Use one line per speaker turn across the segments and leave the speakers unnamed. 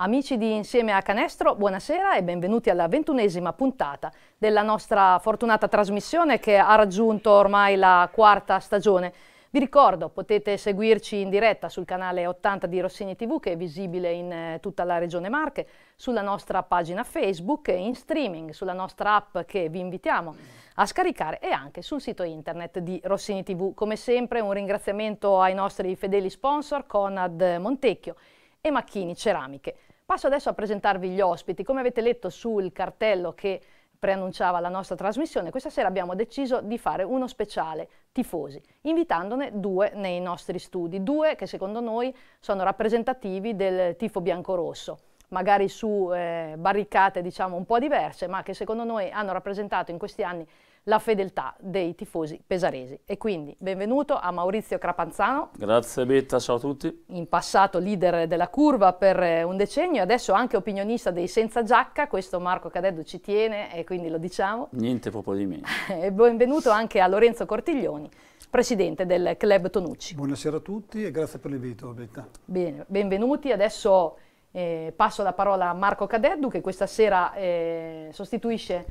Amici di Insieme a Canestro, buonasera e benvenuti alla ventunesima puntata della nostra fortunata trasmissione che ha raggiunto ormai la quarta stagione. Vi ricordo, potete seguirci in diretta sul canale 80 di Rossini TV che è visibile in eh, tutta la regione Marche, sulla nostra pagina Facebook in streaming, sulla nostra app che vi invitiamo a scaricare e anche sul sito internet di Rossini TV. Come sempre un ringraziamento ai nostri fedeli sponsor Conad Montecchio e Macchini Ceramiche. Passo adesso a presentarvi gli ospiti. Come avete letto sul cartello che preannunciava la nostra trasmissione, questa sera abbiamo deciso di fare uno speciale tifosi, invitandone due nei nostri studi, due che secondo noi sono rappresentativi del tifo biancorosso magari su eh, barricate diciamo un po' diverse, ma che secondo noi hanno rappresentato in questi anni la fedeltà dei tifosi pesaresi. E quindi benvenuto a Maurizio Crapanzano.
Grazie Betta, ciao a tutti. In
passato leader della curva per eh, un decennio, adesso anche opinionista dei Senza Giacca, questo Marco Cadeddu ci tiene e quindi lo diciamo.
Niente proprio di meno.
e benvenuto anche a Lorenzo Cortiglioni, presidente del Club Tonucci. Buonasera a tutti e grazie per l'invito Betta. Bene, benvenuti. Adesso eh, passo la parola a Marco Cadeddu che questa sera eh, sostituisce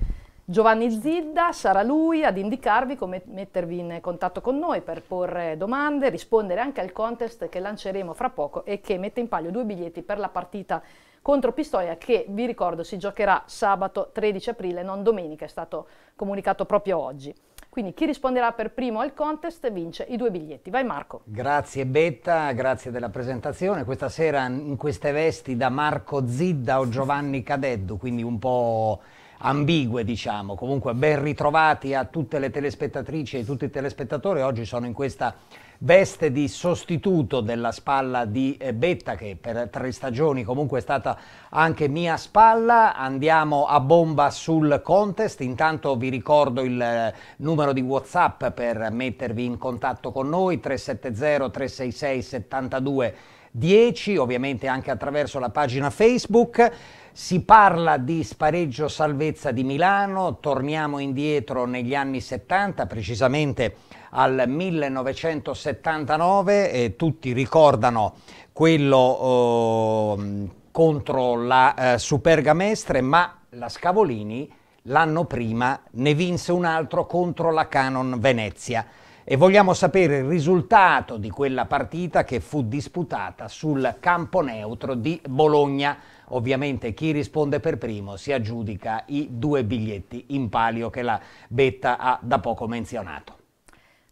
Giovanni Zidda sarà lui ad indicarvi come mettervi in contatto con noi per porre domande, rispondere anche al contest che lanceremo fra poco e che mette in palio due biglietti per la partita contro Pistoia che vi ricordo si giocherà sabato 13 aprile, non domenica, è stato comunicato proprio oggi. Quindi chi risponderà per primo al contest vince i due biglietti. Vai Marco.
Grazie Betta, grazie della presentazione. Questa sera in queste vesti da Marco Zidda o Giovanni Cadeddu, quindi un po' ambigue, diciamo. Comunque ben ritrovati a tutte le telespettatrici e tutti i telespettatori. Oggi sono in questa veste di sostituto della spalla di eh, Betta che per tre stagioni comunque è stata anche mia spalla. Andiamo a bomba sul contest, intanto vi ricordo il eh, numero di Whatsapp per mettervi in contatto con noi 370 366 72 10, ovviamente anche attraverso la pagina Facebook. Si parla di spareggio salvezza di Milano, torniamo indietro negli anni 70, precisamente al 1979, e tutti ricordano quello eh, contro la eh, Mestre, ma la Scavolini l'anno prima ne vinse un altro contro la Canon Venezia e vogliamo sapere il risultato di quella partita che fu disputata sul campo neutro di Bologna. Ovviamente chi risponde per primo si aggiudica i due biglietti in palio che la Betta ha da poco menzionato.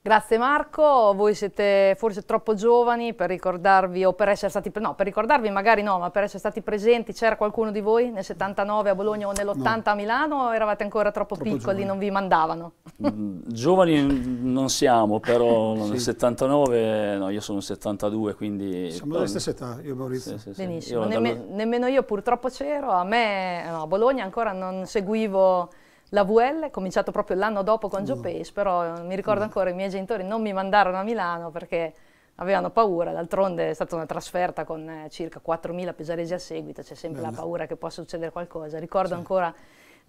Grazie Marco, voi siete forse troppo giovani per ricordarvi o per essere stati, no, per ricordarvi magari no, ma per essere stati presenti, c'era qualcuno di voi nel 79 a Bologna o nell'80 no. a Milano o eravate ancora troppo, troppo piccoli, giovani. non vi mandavano?
Mm, giovani non siamo, però sì. nel 79, no, io sono 72, quindi... Siamo della stessa
età, io e Maurizio. Sì,
sì, Benissimo, io Nemme, dallo... nemmeno io purtroppo c'ero, a me no, a Bologna ancora non seguivo la VL, è cominciato proprio l'anno dopo con Joe mm. Pace, però eh, mi ricordo mm. ancora i miei genitori non mi mandarono a Milano perché avevano paura, d'altronde è stata una trasferta con eh, circa 4.000 pesaresi a seguito, c'è sempre Bene. la paura che possa succedere qualcosa. Ricordo sì. ancora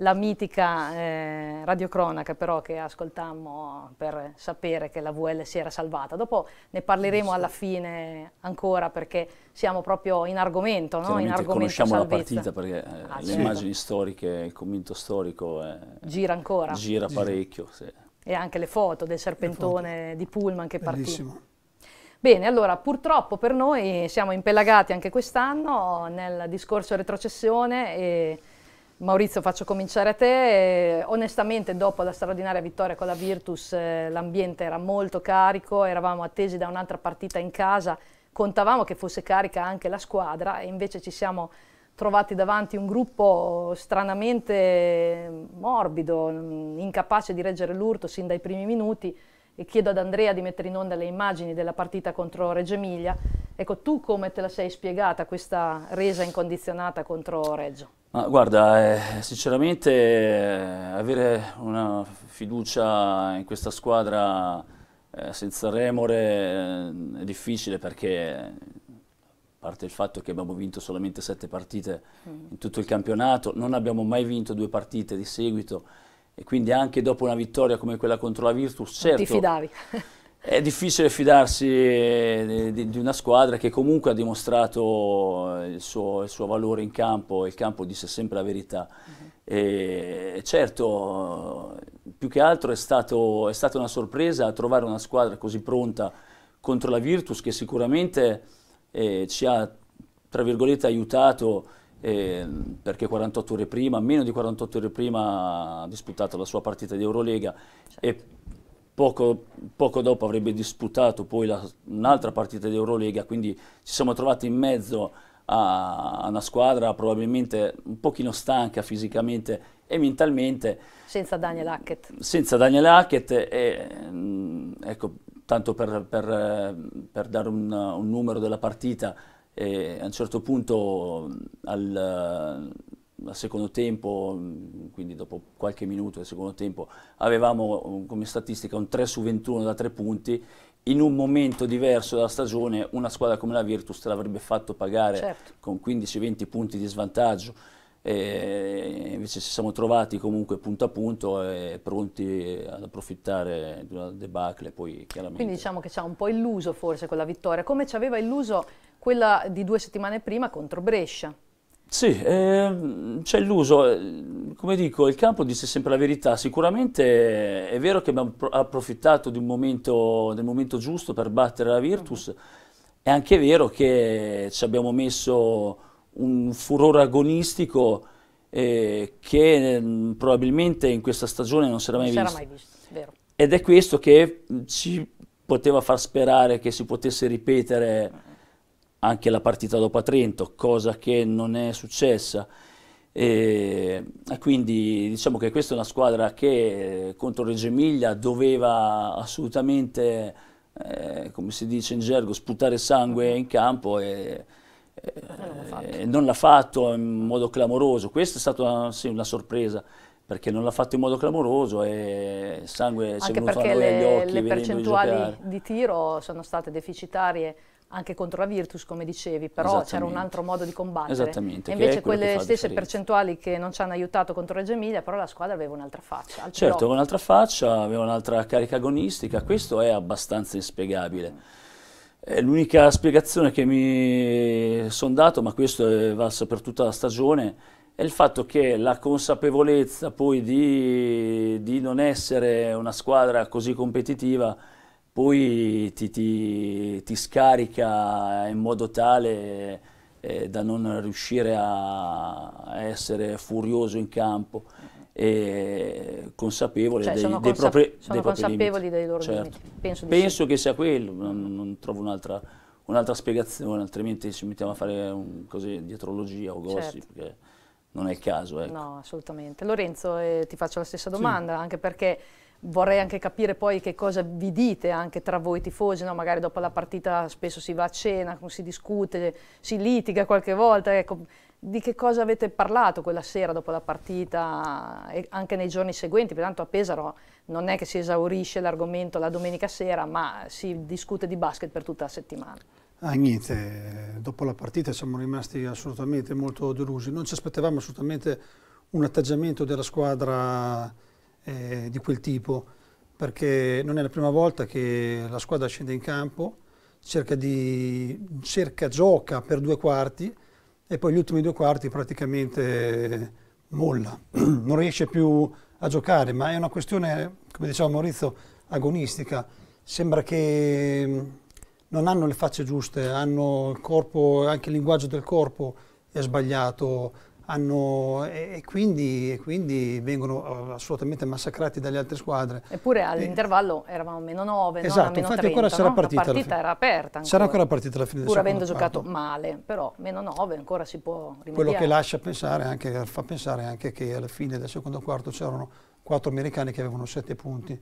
la mitica eh, radiocronaca però che ascoltammo per sapere che la VL si era salvata. Dopo ne parleremo alla fine ancora perché siamo proprio in argomento, no? in argomento conosciamo salvezza. la partita
perché eh, ah, le certo. immagini storiche, il commento storico eh,
gira ancora. Gira
parecchio, sì.
E anche le foto del serpentone foto. di Pullman che Bellissimo. partì. Bene, allora purtroppo per noi siamo impelagati anche quest'anno nel discorso retrocessione e Maurizio, faccio cominciare a te. Eh, onestamente, dopo la straordinaria vittoria con la Virtus, eh, l'ambiente era molto carico, eravamo attesi da un'altra partita in casa, contavamo che fosse carica anche la squadra e invece ci siamo trovati davanti un gruppo stranamente morbido, incapace di reggere l'urto sin dai primi minuti e chiedo ad Andrea di mettere in onda le immagini della partita contro Reggio Emilia. Ecco, tu come te la sei spiegata questa resa incondizionata contro Reggio?
Ma guarda, eh, sinceramente eh, avere una fiducia in questa squadra eh, senza remore eh, è difficile perché a parte il fatto che abbiamo vinto solamente sette partite mm. in tutto il campionato, non abbiamo mai vinto due partite di seguito e quindi anche dopo una vittoria come quella contro la Virtus, certo... Ti fidavi. È difficile fidarsi eh, di, di, una squadra che comunque ha dimostrato eh, il suo, il suo, valore in campo, e il campo disse sempre la verità. Mm-hmm. E certo, più che altro è, stato, è, stata una sorpresa trovare una squadra così pronta contro la Virtus che sicuramente eh, ci ha, tra virgolette, aiutato eh, perché 48 ore prima, meno di 48 ore prima ha disputato la sua partita di Eurolega certo. e poco, poco, dopo avrebbe disputato poi la, un'altra partita di Eurolega, quindi ci siamo trovati in mezzo a, a una squadra probabilmente un pochino stanca fisicamente e mentalmente.
Senza Daniel Hackett.
Senza Daniel Hackett, e, mm, ecco, tanto per, per, per dare un, un numero della partita, e a un certo punto, al, al, secondo tempo, quindi dopo qualche minuto del secondo tempo, avevamo um, come statistica un 3 su 21 da 3 punti. In un momento diverso della stagione, una squadra come la Virtus te l'avrebbe fatto pagare certo. con 15-20 punti di svantaggio. E invece ci siamo trovati comunque punto a punto e pronti ad approfittare di una debacle poi chiaramente. Quindi
diciamo che ci ha un po' illuso forse con la vittoria, come ci aveva illuso quella di due settimane prima contro Brescia.
Sì, eh, c'è l'uso, come dico, il campo dice sempre la verità, sicuramente è vero che abbiamo approfittato momento, del momento giusto per battere la Virtus, è anche vero che ci abbiamo messo un furore agonistico eh, che eh, probabilmente in questa stagione non si era mai non visto. Era mai visto Ed è questo che ci poteva far sperare che si potesse ripetere anche la partita dopo a Trento, cosa che non è successa. E, e quindi diciamo che questa è una squadra che eh, contro Reggio Emilia doveva assolutamente, eh, come si dice in gergo, sputare sangue mm-hmm. in campo e, eh, non l'ha fatto in modo clamoroso. Questa è stata una, sì, una sorpresa perché non l'ha fatto in modo clamoroso e sangue ci è venuto a noi le, agli occhi. Le percentuali
di tiro sono state deficitarie anche contro la Virtus, come dicevi, però c'era un altro modo di combattere. Esattamente. E invece quelle stesse percentuali che non ci hanno aiutato contro Reggio Emilia, però la squadra aveva un'altra faccia. Certo,
aveva un'altra faccia, aveva un'altra carica agonistica, questo è abbastanza inspiegabile. L'unica spiegazione che mi sono dato, ma questo è valso per tutta la stagione, è il fatto che la consapevolezza poi di, di non essere una squadra così competitiva poi ti, ti, ti scarica in modo tale eh, da non riuscire a essere furioso in campo e consapevole cioè, dei, sono dei consap propri sono dei consapevoli dei loro certo. limiti. Penso, Penso sì. che sia quello, non, non trovo un'altra un spiegazione, altrimenti ci mettiamo a fare un, così, dietrologia o gossip. Certo. Non è il caso. Ecco.
No, assolutamente. Lorenzo, eh, ti faccio la stessa domanda, sì. anche perché vorrei anche capire poi che cosa vi dite anche tra voi tifosi, no? magari dopo la partita spesso si va a cena, si discute, si litiga qualche volta, ecco, di che cosa avete parlato quella sera dopo la partita e anche nei giorni seguenti, pertanto a Pesaro non è che si esaurisce l'argomento la domenica sera, ma si discute di basket per tutta la settimana.
Ah, niente, dopo la partita siamo rimasti assolutamente molto delusi, non ci aspettavamo assolutamente un atteggiamento della squadra eh, di quel tipo, perché non è la prima volta che la squadra scende in campo, cerca, di, cerca gioca per due quarti e poi gli ultimi due quarti praticamente molla, non riesce più a giocare, ma è una questione, come diceva Maurizio, agonistica. Sembra che mm, non hanno le facce giuste, hanno il corpo, anche il linguaggio del corpo è sbagliato hanno, e, quindi, e, quindi, vengono eh, assolutamente massacrati dalle altre squadre.
Eppure all'intervallo eravamo meno 9, esatto, no? meno 30, ancora sarà no? partita. La partita era aperta ancora. Sarà ancora partita alla fine del Pur avendo giocato male, però meno 9 ancora si può rimediare. Quello che lascia pensare,
anche, fa pensare anche che alla fine del secondo quarto c'erano quattro americani che avevano 7 punti.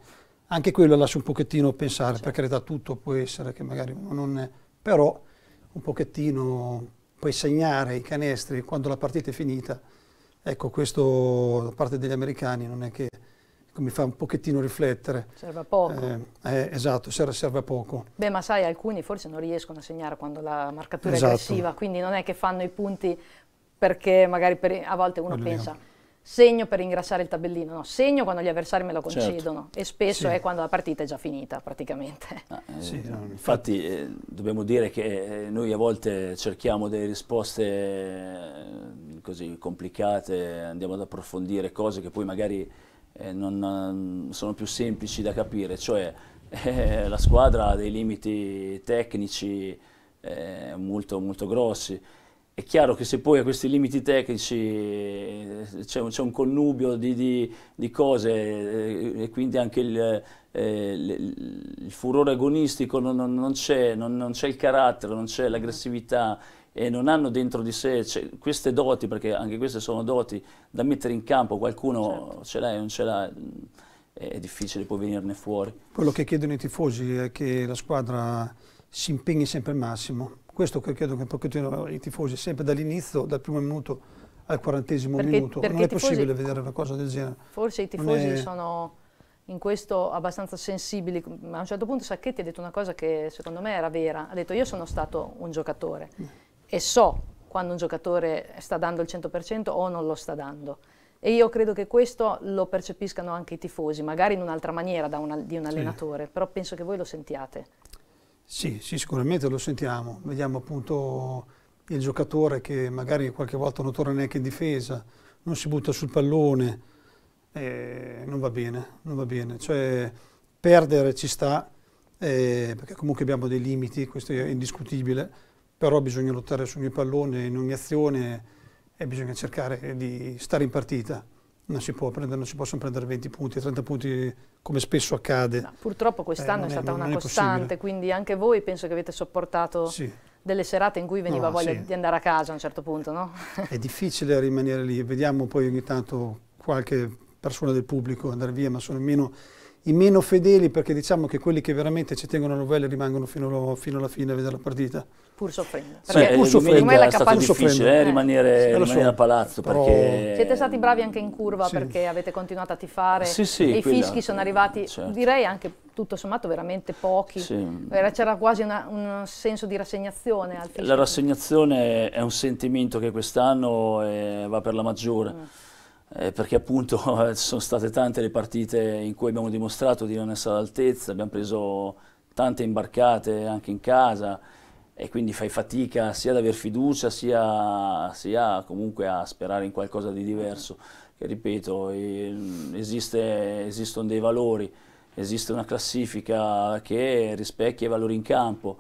Anche quello lascia un pochettino pensare, certo. per carità tutto può essere che magari non è, però un pochettino poi segnare i canestri quando la partita è finita, ecco questo da parte degli americani non è che ecco, mi fa un pochettino riflettere. Serve a poco. Eh, eh, esatto, serve a poco.
Beh, ma sai, alcuni forse non riescono a segnare quando la marcatura esatto. è aggressiva, quindi non è che fanno i punti perché magari per, a volte uno Quello pensa... Lì segno per ingrassare il tabellino, no, segno quando gli avversari me lo certo. concedono certo. e spesso sì. è quando la partita è già finita praticamente. Ah, eh, sì,
no, infatti eh, dobbiamo dire che eh, noi a volte cerchiamo delle risposte eh, così complicate, andiamo ad approfondire cose che poi magari eh, non sono più semplici da capire, cioè la squadra ha dei limiti tecnici molto, molto grossi è chiaro che se poi a questi limiti tecnici eh, c'è un, un, connubio di, di, di cose eh, e quindi anche il, eh, il furore agonistico non, non c'è, il carattere, non c'è l'aggressività e non hanno dentro di sé queste doti, perché anche queste sono doti da mettere in campo, qualcuno certo. ce l'ha e non ce l'ha è difficile poi venirne fuori.
Quello che chiedono i tifosi è che la squadra si impegni sempre al massimo, questo che credo che un pochettino i tifosi, sempre dall'inizio, dal primo minuto al quarantesimo perché, minuto, perché non è tifosi, possibile vedere una cosa del genere.
Forse i tifosi è... sono in questo abbastanza sensibili, ma a un certo punto Sacchetti ha detto una cosa che secondo me era vera, ha detto io sono stato un giocatore mm. e so quando un giocatore sta dando il 100% o non lo sta dando. E io credo che questo lo percepiscano anche i tifosi, magari in un'altra maniera una, di un allenatore, sì. però penso che voi lo sentiate.
Sì, sì, sicuramente lo sentiamo. Vediamo appunto il giocatore che magari qualche volta non torna neanche in difesa, non si butta sul pallone, eh, non va bene, non va bene. Cioè, perdere ci sta, eh, perché comunque abbiamo dei limiti, questo è indiscutibile, però bisogna lottare su ogni pallone, in ogni azione e bisogna cercare di stare in partita non si, prendere, non si, possono prendere 20 punti, 30 punti come spesso accade. No, purtroppo eh, quest'anno eh, è, è, stata una costante,
quindi anche voi penso che avete sopportato sì. delle serate in cui veniva no, voglia sì. di andare a casa a un certo punto, no?
È difficile rimanere lì, vediamo poi ogni tanto qualche persona del pubblico andare via, ma sono meno i meno fedeli perché diciamo che quelli che veramente ci tengono a novelle rimangono fino, fino, alla fine a vedere la partita. Pur soffrendo. Sì, perché eh, pur soffrendo. È, è stato difficile eh,
rimanere, eh. rimanere a palazzo Però... perché... Siete stati
bravi anche in curva sì. perché avete continuato a tifare sì, sì, e i fischi sono arrivati certo. direi anche tutto sommato veramente pochi.
C'era
quasi una, un senso di rassegnazione al fischio.
La rassegnazione è un sentimento che quest'anno eh, va per la maggiore. Mm eh, perché appunto eh, sono state tante le partite in cui abbiamo dimostrato di non essere all'altezza, abbiamo preso tante imbarcate anche in casa e quindi fai fatica sia ad aver fiducia sia, sia comunque a sperare in qualcosa di diverso. Che ripeto, esiste, esistono dei valori, esiste una classifica che rispecchia i valori in campo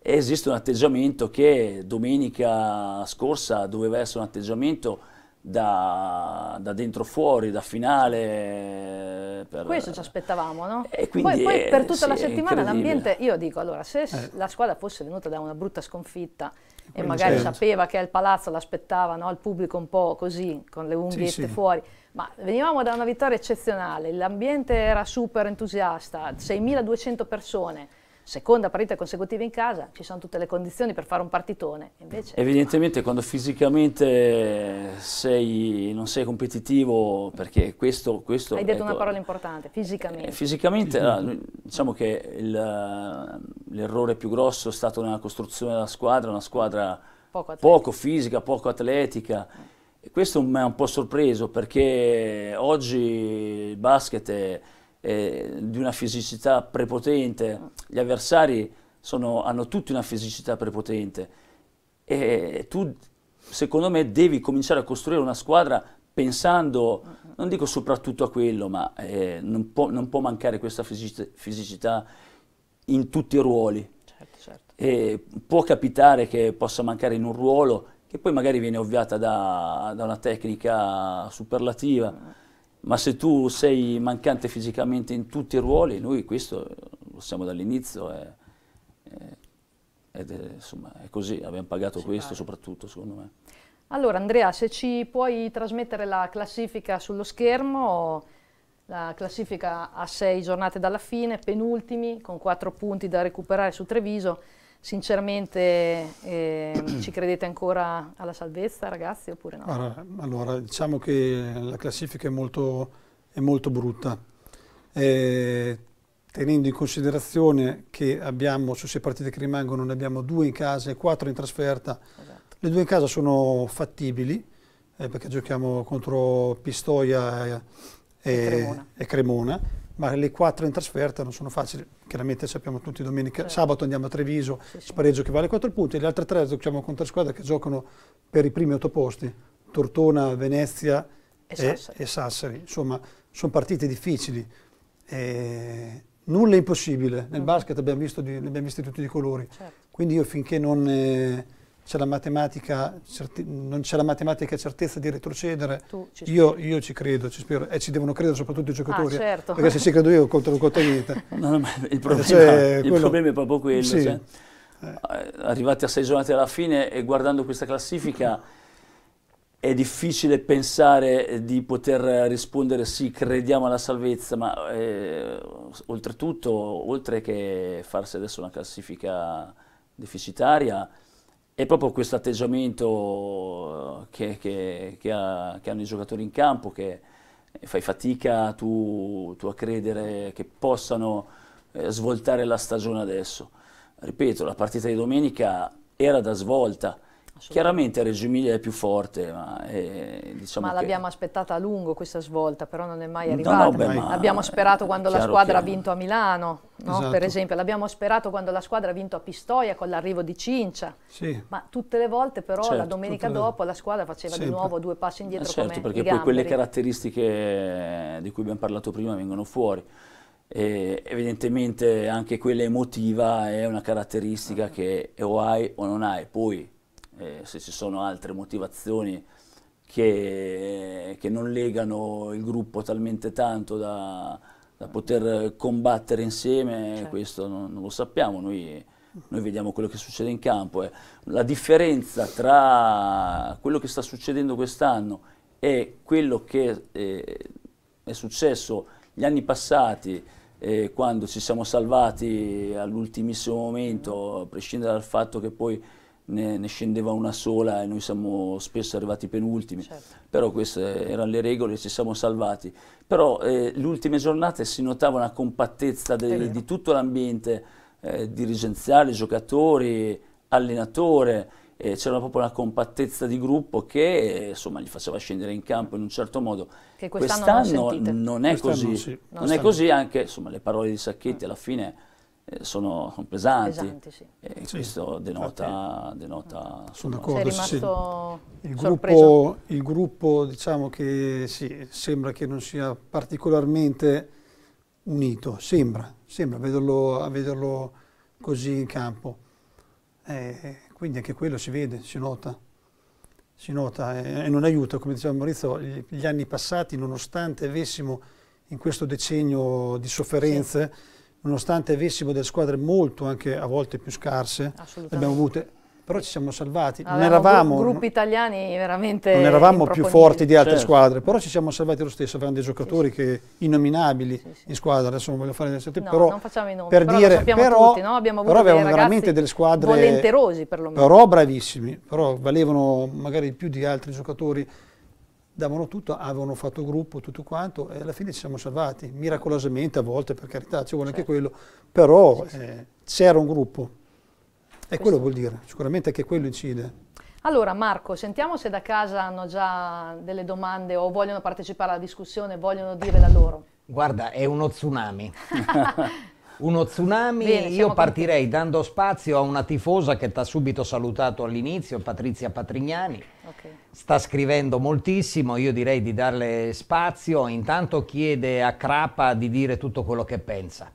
esiste un atteggiamento che domenica scorsa doveva essere un atteggiamento da, da, dentro fuori, da finale. Eh, per, Questo ci
aspettavamo, no? Poi, poi, per tutta è, la settimana l'ambiente, io dico, allora, se eh. la squadra fosse venuta da una brutta sconfitta e magari certo. sapeva che al palazzo l'aspettava, no? il pubblico un po' così, con le unghiette sì, sì. fuori, ma venivamo da una vittoria eccezionale, l'ambiente era super entusiasta, 6.200 persone, seconda partita consecutiva in casa, ci sono tutte le condizioni per fare un partitone. Invece,
Evidentemente no. quando fisicamente sei, non sei competitivo, perché questo... questo Hai detto ecco, una parola
importante, fisicamente. Eh,
fisicamente, ah, diciamo che l'errore più grosso è stato nella costruzione della squadra, una squadra poco, poco fisica, poco atletica. questo mi ha un po' sorpreso perché oggi il basket è eh, di una fisicità prepotente, gli avversari sono, hanno tutti una fisicità prepotente e tu secondo me devi cominciare a costruire una squadra pensando, non dico soprattutto a quello, ma eh, non, può, non, può, mancare questa fisicità in tutti i ruoli. Certo, certo. E può capitare che possa mancare in un ruolo che poi magari viene ovviata da, da una tecnica superlativa. Mm ma se tu sei mancante fisicamente in tutti i ruoli, noi questo lo siamo dall'inizio, è, è, è, è così, abbiamo pagato si questo paga. soprattutto secondo me.
Allora Andrea, se ci puoi trasmettere la classifica sullo schermo, la classifica a sei giornate dalla fine, penultimi, con quattro punti da recuperare su Treviso, Sinceramente eh, ci credete ancora alla salvezza ragazzi oppure no?
Allora, allora diciamo che la classifica è molto, è molto brutta, eh, tenendo in considerazione che abbiamo su sei partite che rimangono ne abbiamo due in casa e quattro in trasferta, esatto. le due in casa sono fattibili eh, perché giochiamo contro Pistoia e, e Cremona. E Cremona ma le quattro in trasferta non sono facili. Chiaramente sappiamo tutti, domenica, certo. sabato andiamo a Treviso, sì, sì. spareggio che vale 4 punti, le altre tre giochiamo con tre squadre che giocano per i primi 8 posti, Tortona, Venezia e, e, Sassari. e Sassari. Insomma, sono partite difficili. E nulla è impossibile, nel mm. basket abbiamo visto di, ne abbiamo visti tutti i colori. Certo. Quindi io finché non... Eh, c'è la matematica, non c'è la matematica certezza di retrocedere, ci io, io, ci credo, ci spero, e ci devono credere soprattutto i ah, giocatori, ah, certo. perché se ci credo io contro non conta niente. no, no, il, cioè, problema, cioè, il quello, problema, è proprio quello, sì. cioè,
eh. arrivati a sei giornate alla fine e guardando questa classifica è difficile pensare di poter rispondere sì, crediamo alla salvezza, ma eh, oltretutto, oltre che farsi adesso una classifica deficitaria, è proprio questo atteggiamento eh, che, che, che, ha, che, hanno i giocatori in campo, che fai fatica tu, tu a credere che possano eh, svoltare la stagione adesso. Ripeto, la partita di domenica era da svolta, Chiaramente Reggio Emilia è più forte, ma, è, eh, diciamo ma l'abbiamo
aspettata a lungo questa svolta, però non è mai arrivata. No, no, beh, ma Abbiamo sperato quando la squadra ha vinto a Milano, no? esatto. per esempio, l'abbiamo sperato quando la squadra ha vinto a Pistoia con l'arrivo di Cincia, sì. ma tutte le volte però certo, la domenica dopo la squadra faceva Sempre. di nuovo due passi eh, indietro. Eh certo, perché poi quelle
caratteristiche eh, di cui abbiamo parlato prima vengono fuori. E evidentemente anche quella emotiva è una caratteristica mm. che o hai o non hai. Poi eh, se ci sono altre motivazioni che, che, non legano il gruppo talmente tanto da, da poter combattere insieme, certo. questo non, non, lo sappiamo, noi, noi, vediamo quello che succede in campo. Eh. La differenza tra quello che sta succedendo quest'anno e quello che eh, è successo gli anni passati, eh, quando ci siamo salvati all'ultimissimo momento, a prescindere dal fatto che poi ne, ne, scendeva una sola e noi siamo spesso arrivati penultimi, certo. però queste erano le regole, ci siamo salvati. Però eh, le ultime giornate si notava una compattezza del, di tutto l'ambiente eh, dirigenziale, giocatori, allenatore, eh, c'era proprio una compattezza di gruppo che insomma li faceva scendere in campo in un certo modo. Che quest'anno, quest'anno non, non, è quest'anno così, sì. non, non è così anche insomma, le parole di Sacchetti ah. alla fine eh, sono, pesanti. pesanti sì. E eh, sì, questo denota, denota sono d'accordo.
Sì.
Il, gruppo, il gruppo diciamo che sì, sembra che non sia particolarmente unito, sembra, sembra vederlo, a vederlo così in campo. Eh, quindi anche quello si vede, si nota. Si nota eh, e non aiuta, come diceva Maurizio, gli, gli, anni passati, nonostante avessimo in questo decennio di sofferenze, nonostante avessimo delle squadre molto, anche a volte più scarse, le abbiamo avute però ci siamo salvati. Avevamo non eravamo, gruppi
italiani veramente. Non eravamo più forti di altre certo.
squadre, però ci siamo salvati lo stesso. Avevamo dei giocatori sì, sì. innominabili sì, in squadra. Adesso non voglio fare delle sette, no, però. Non facciamo i nomi, per però dire, però, tutti, no? Abbiamo avuto però avevamo veramente delle squadre. volenterosi perlomeno. Però bravissimi, però valevano magari più di altri giocatori davano tutto, avevano fatto gruppo, tutto quanto, e alla fine ci siamo salvati, miracolosamente a volte, per carità, ci vuole certo. anche quello, però sì, sì. eh, c'era un gruppo, e Questo. quello vuol dire, sicuramente anche quello incide.
Allora Marco, sentiamo se da casa hanno già delle domande o vogliono partecipare alla discussione, vogliono dire la loro.
Guarda, è uno tsunami. uno tsunami. Bene, Io partirei con... dando spazio a una tifosa che ti ha subito salutato all'inizio, Patrizia Patrignani. Okay. Sta scrivendo moltissimo, io direi di darle spazio. Intanto chiede a Crapa di dire tutto quello che pensa.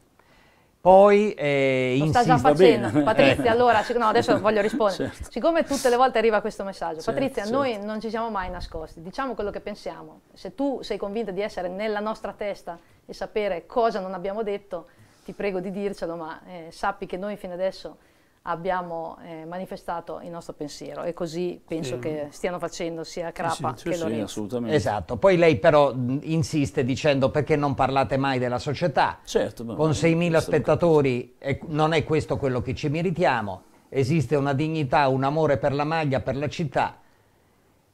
Poi eh, Lo sta già facendo. Patrizia, eh.
allora, no, adesso voglio rispondere. Certo. Siccome tutte le volte arriva questo messaggio, certo, Patrizia, certo. noi non ci siamo mai nascosti, diciamo quello che pensiamo. Se tu sei convinta di essere nella nostra testa e sapere cosa non abbiamo detto, ti prego di dircelo, ma eh, sappi che noi fino adesso abbiamo eh, manifestato il nostro pensiero e così penso sì. che stiano facendo sia Crapa sì, sì, che sì, Lorenzo. assolutamente. Esatto,
poi lei però insiste dicendo perché non parlate mai della società. Certo, Con 6.000 spettatori è, non è questo quello che ci meritiamo, esiste una dignità, un amore per la maglia, per la città.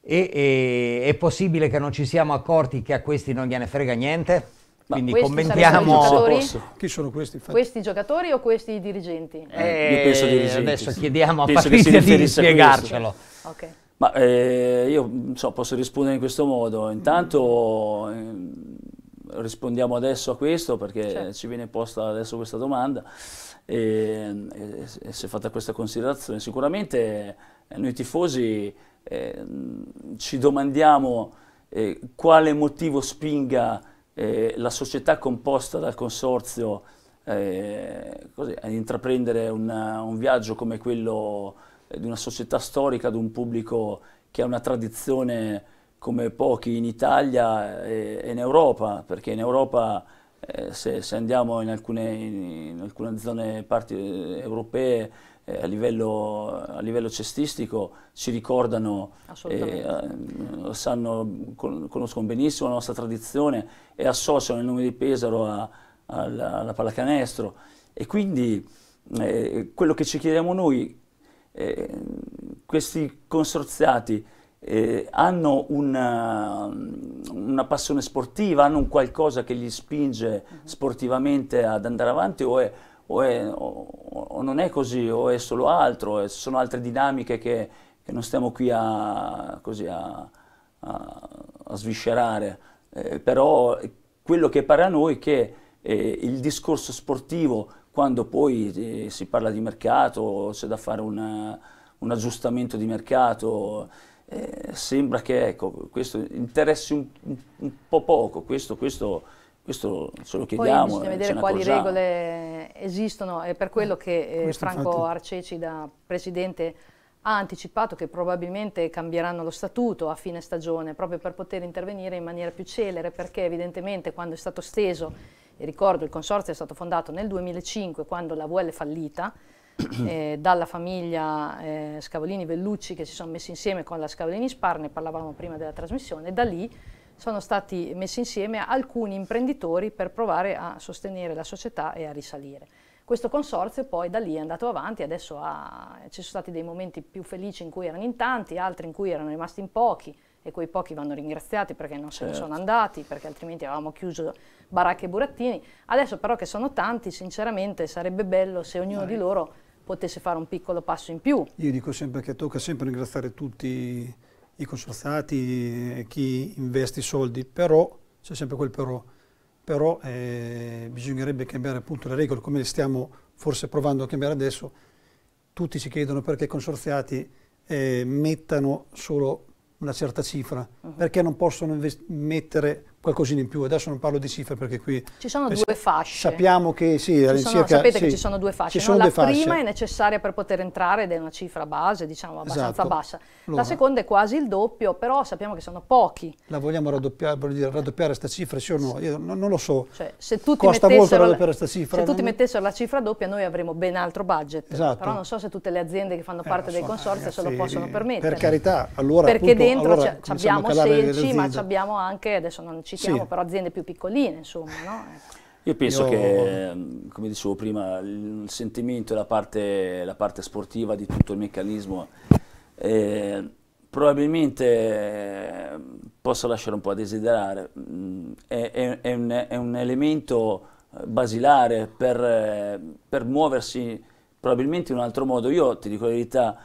E, e è possibile che non ci siamo accorti che a questi non gliene frega niente?
Quindi commentiamo sono
chi sono questi?
Fatti?
Questi giocatori o questi dirigenti? Eh, io penso
dirigenti. Adesso chiediamo a Patrizia di spiegarcelo. Okay. Ma eh, io so, posso rispondere in questo modo. Intanto eh, rispondiamo adesso a questo perché certo. ci viene posta adesso questa domanda e, e, si è fatta questa considerazione. Sicuramente eh, noi tifosi eh, ci domandiamo eh, quale motivo spinga eh, la società composta dal consorzio eh, così, ad intraprendere una, un viaggio come quello eh, di una società storica, di un pubblico che ha una tradizione come pochi in Italia eh, e in Europa, perché in Europa eh, se, se, andiamo in alcune, in alcune zone, parti eh, europee, eh, a, livello, a, livello, cestistico ci ricordano, eh, eh, sanno, conoscono benissimo la nostra tradizione e associano il nome di Pesaro a, a, alla, alla, pallacanestro. E quindi quello che ci chiediamo noi, questi consorziati, eh, hanno una, eh, una, passione sportiva, hanno un qualcosa che li spinge mhm. sportivamente ad andare avanti o, è, o, è, o, o, non è così o è solo altro, è, eh, sono altre dinamiche che, che, non stiamo qui a, così a, a, a sviscerare, eh, però quello che pare a noi è che eh, il discorso sportivo quando poi eh, si parla di mercato, c'è da fare una, un aggiustamento di mercato, eh, sembra che ecco, questo interessi un, un, po' poco, questo, questo, questo ce lo chiediamo. Poi bisogna eh, vedere quali
regole esistono, è per quello che eh, Franco infatti. Arceci da Presidente ha anticipato che probabilmente cambieranno lo statuto a fine stagione proprio per poter intervenire in maniera più celere perché evidentemente quando è stato steso, e ricordo il consorzio è stato fondato nel 2005 quando la VL è fallita, eh, dalla famiglia eh, Scavolini-Vellucci che si sono messi insieme con la Scavolini-Spar, ne parlavamo prima della trasmissione, da lì sono stati messi insieme alcuni imprenditori per provare a sostenere la società e a risalire. Questo consorzio poi da lì è andato avanti, adesso ha, ci sono stati dei momenti più felici in cui erano in tanti, altri in cui erano rimasti in pochi e quei pochi vanno ringraziati perché non certo. se ne certo. sono andati, perché altrimenti avevamo chiuso baracche e burattini. Adesso però che sono tanti, sinceramente sarebbe bello se ognuno Vai. di loro potesse fare un piccolo passo in
più. Io dico sempre che tocca sempre ringraziare tutti i consorziati, eh, chi investe i soldi, però c'è sempre quel però, però eh, bisognerebbe cambiare appunto le regole come le stiamo forse provando a cambiare adesso. Tutti ci chiedono perché i consorziati eh, mettano solo una certa cifra, uh mhm. -huh. perché non possono mettere qualcosina in più. Adesso non parlo di cifre perché qui... Ci sono due fasce. Sappiamo che sì, sono, sapete sì, che ci sono due fasce. Sono no? La prima fasce. è
necessaria per poter entrare ed è una cifra base, diciamo abbastanza esatto. bassa. Allora. La seconda è quasi il doppio, però sappiamo che sono pochi.
La vogliamo raddoppiare, dire, raddoppiare questa cifra, sì o no? Io non, non lo so.
Cioè, se tutti Costa molto raddoppiare questa cifra. Se tutti non... mettessero la cifra doppia noi avremmo ben altro budget. Esatto. Però non so se tutte le aziende che fanno eh, parte eh, dei so, consorzi se lo possono permettere. Per
carità, allora... Perché
appunto, dentro allora, abbiamo Senci, ma abbiamo anche, adesso non ci citiamo sì. però aziende più piccoline, insomma, no? ecco. Io penso Io... che,
come dicevo prima, il sentimento e la parte, la parte sportiva di tutto il meccanismo eh, probabilmente eh, possa lasciare un po' a desiderare. Mm, è, è, è, un, è un, elemento eh, basilare per, eh, per, muoversi probabilmente in un altro modo. Io ti dico la verità,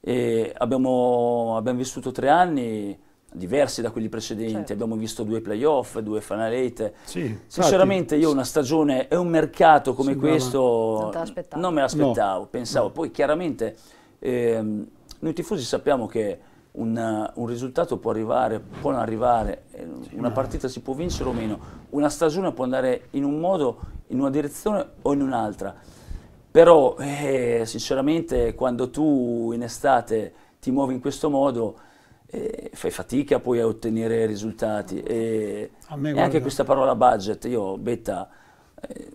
eh, abbiamo, abbiamo vissuto tre anni diversi da quelli precedenti, certo. abbiamo visto due playoff, due final eight. Sì, Sinceramente infatti, io una stagione e un mercato come sì, questo non, non, me l'aspettavo, no. pensavo. No. Poi chiaramente ehm, noi tifosi sappiamo che un, un, risultato può arrivare, può non arrivare, eh, una partita si può vincere o meno, una stagione può andare in un modo, in una direzione o in un'altra. Però eh, sinceramente quando tu in estate ti muovi in questo modo fai fatica poi a ottenere risultati. E,
me, e anche questa
parola budget, io betta, eh,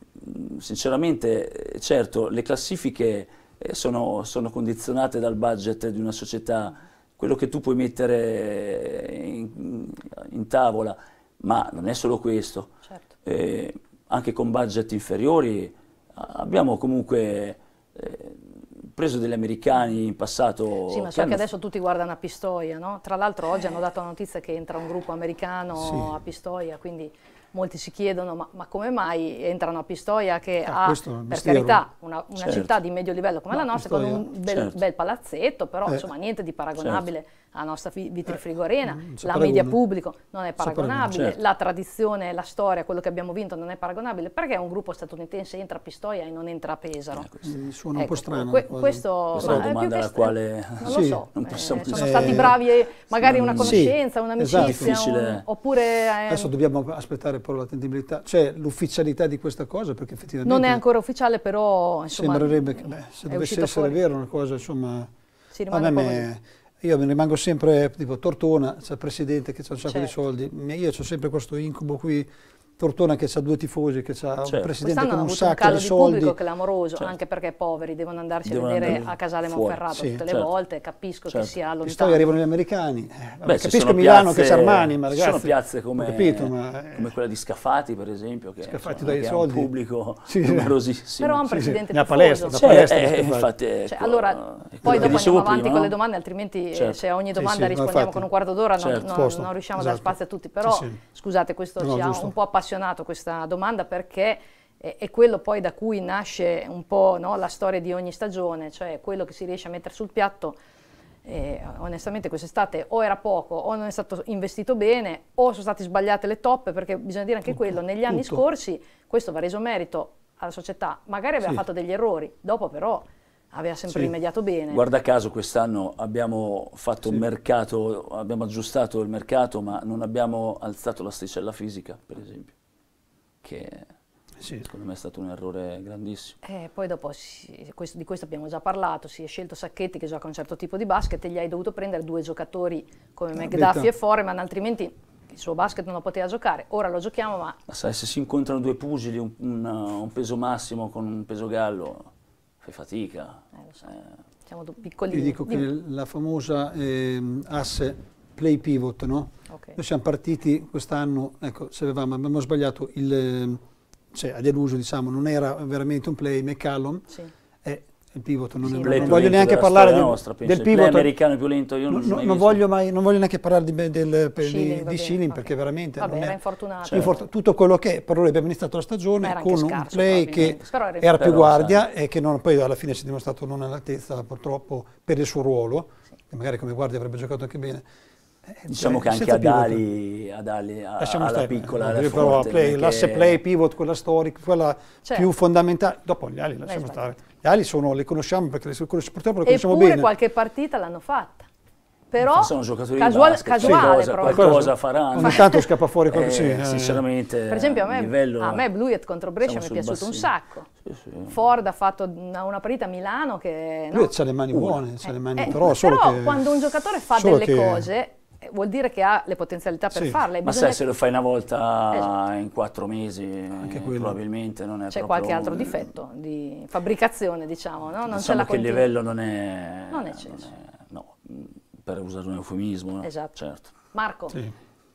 sinceramente, eh, certo, le classifiche eh, sono, sono, condizionate dal budget di una società, quello che tu puoi mettere in, in tavola, ma non è solo questo. Certo. Eh, anche con budget inferiori abbiamo comunque... Eh, preso degli americani in passato. Sì, ma so che, che adesso
tutti guardano a Pistoia, no? Tra l'altro oggi hanno eh. dato la notizia che entra un gruppo americano sì. a Pistoia, quindi molti si chiedono ma, ma, come mai entrano a Pistoia che ah, ha per carità una, una certo. città di medio livello come no, la nostra Pistoia, con un bel, certo. bel palazzetto però eh, insomma niente di paragonabile certo la nostra vitrifrigorena, eh, mm, la media pubblico non è paragonabile, paragono, certo. la tradizione, la storia, quello che abbiamo vinto non è paragonabile, perché un gruppo statunitense entra a Pistoia e non entra a Pesaro? Eh,
suona ecco, un po' strano. Que- questo, questa è una domanda alla
quale eh, non sì, lo so, non
eh, sono stati bravi
eh, magari una conoscenza, esatto. sì, un'amicizia, esatto. un, oppure... Eh, Adesso
dobbiamo aspettare però l'attendibilità, cioè l'ufficialità di questa cosa, perché effettivamente... Non è
ancora ufficiale, però insomma... Sembrerebbe che, beh, se dovesse essere
vera una cosa, insomma... Si rimane a me io mi rimango sempre, tipo Tortona, c'è il presidente che ha un sacco certo. di soldi, io ho sempre questo incubo qui Tortona che ha due tifosi, che certo. ha certo. un presidente con un sacco di soldi. Quest'anno ha un calo di pubblico
clamoroso, certo. anche perché poveri devono andarsi devono a vedere a Casale Monferrato sì. tutte le certo. volte, capisco che certo. sia lontano. E poi arrivano
gli americani, eh, Beh, capisco Milano piazze, che c'è Armani, ma ragazzi... Ci sono piazze come, capito,
ma... Eh, come, quella di Scaffati, per esempio, che, Scaffati insomma, dai che soldi. un pubblico sì. numerosissimo. Però ha un presidente sì, sì. palestra, eh, cioè, palestra ecco, allora, poi dopo andiamo avanti con le domande, altrimenti se a ogni domanda rispondiamo con
un quarto d'ora non riusciamo a dare esatto. spazio a tutti. Però, scusate, questo ci ha un po' appassionato appassionato questa domanda perché è, è quello poi da cui nasce un po' no, la storia di ogni stagione, cioè quello che si riesce a mettere sul piatto. Eh, onestamente quest'estate o era poco o non è stato investito bene o sono state sbagliate le toppe perché bisogna dire anche tutto, quello negli anni tutto. scorsi questo va reso merito alla società magari aveva sì. fatto degli errori dopo però aveva sempre sì. rimediato bene
guarda caso quest'anno abbiamo fatto sì. un mercato abbiamo aggiustato il mercato ma non abbiamo alzato la l'asticella fisica per esempio che sì. secondo me è stato un errore grandissimo.
E eh, poi dopo, si, questo, di questo abbiamo già parlato, si è scelto Sacchetti che gioca un certo tipo di basket e gli hai dovuto prendere due giocatori come ah, McDuffie e Foreman, altrimenti il suo basket non lo poteva giocare, ora lo giochiamo ma...
ma sai, se si incontrano due pugili, un, un, un, peso massimo con un peso gallo, fai fatica. Eh, lo so. eh.
Siamo piccolini.
Io dico Dimmi. che la famosa eh, asse play pivot, no? Okay. Noi siamo partiti quest'anno, ecco, se avevamo, abbiamo sbagliato il, cioè a deluso diciamo, non era veramente un play McCallum, sì. Eh, il pivot non, sì, non, non voglio neanche parlare del, nostra, del il pivot americano più lento io non, non, non voglio, mai, non voglio neanche parlare di, del, Schilling, di, di Schilling okay. perché veramente vabbè, era è, infortunato cioè. Infort tutto quello che è, però abbiamo iniziato la stagione con scarso, un play che era, era più guardia sai. e che non, poi alla fine si è dimostrato non all'altezza purtroppo per il suo ruolo sì. che magari come guardia avrebbe giocato anche bene
eh, diciamo che anche a Dali, a Dali, a, alla piccola, alla forte, play, l'asse play,
pivot, quella storica, quella cioè. più fondamentale. Dopo gli ali lasciamo Beh, stare. Gli ali sono, le conosciamo perché le, purtroppo le conosciamo Eppure qualche
partita l'hanno fatta. Però sono giocatori casual, basket, casuale, sì,
qualcosa, qualcosa faranno. Ogni tanto scappa fuori qualcosa. Eh, eh, sinceramente, per esempio, a me, livello, a me
Bluet contro Brescia mi è piaciuto bassino. un sacco. Sì, sì. Ford ha fatto una, una, partita a Milano che. No? Lui ha le mani buone,
ha le mani, eh, però, eh, però quando
un giocatore fa delle cose vuol dire che ha le potenzialità per sì. farle. Ma sai, se
lo fai una volta eh, in quattro mesi, probabilmente non è C'è qualche altro difetto
di fabbricazione, diciamo, no? Non diciamo che il livello
non è... Non
è, non è
no, per usare un eufemismo, esatto. certo. Marco? Sì.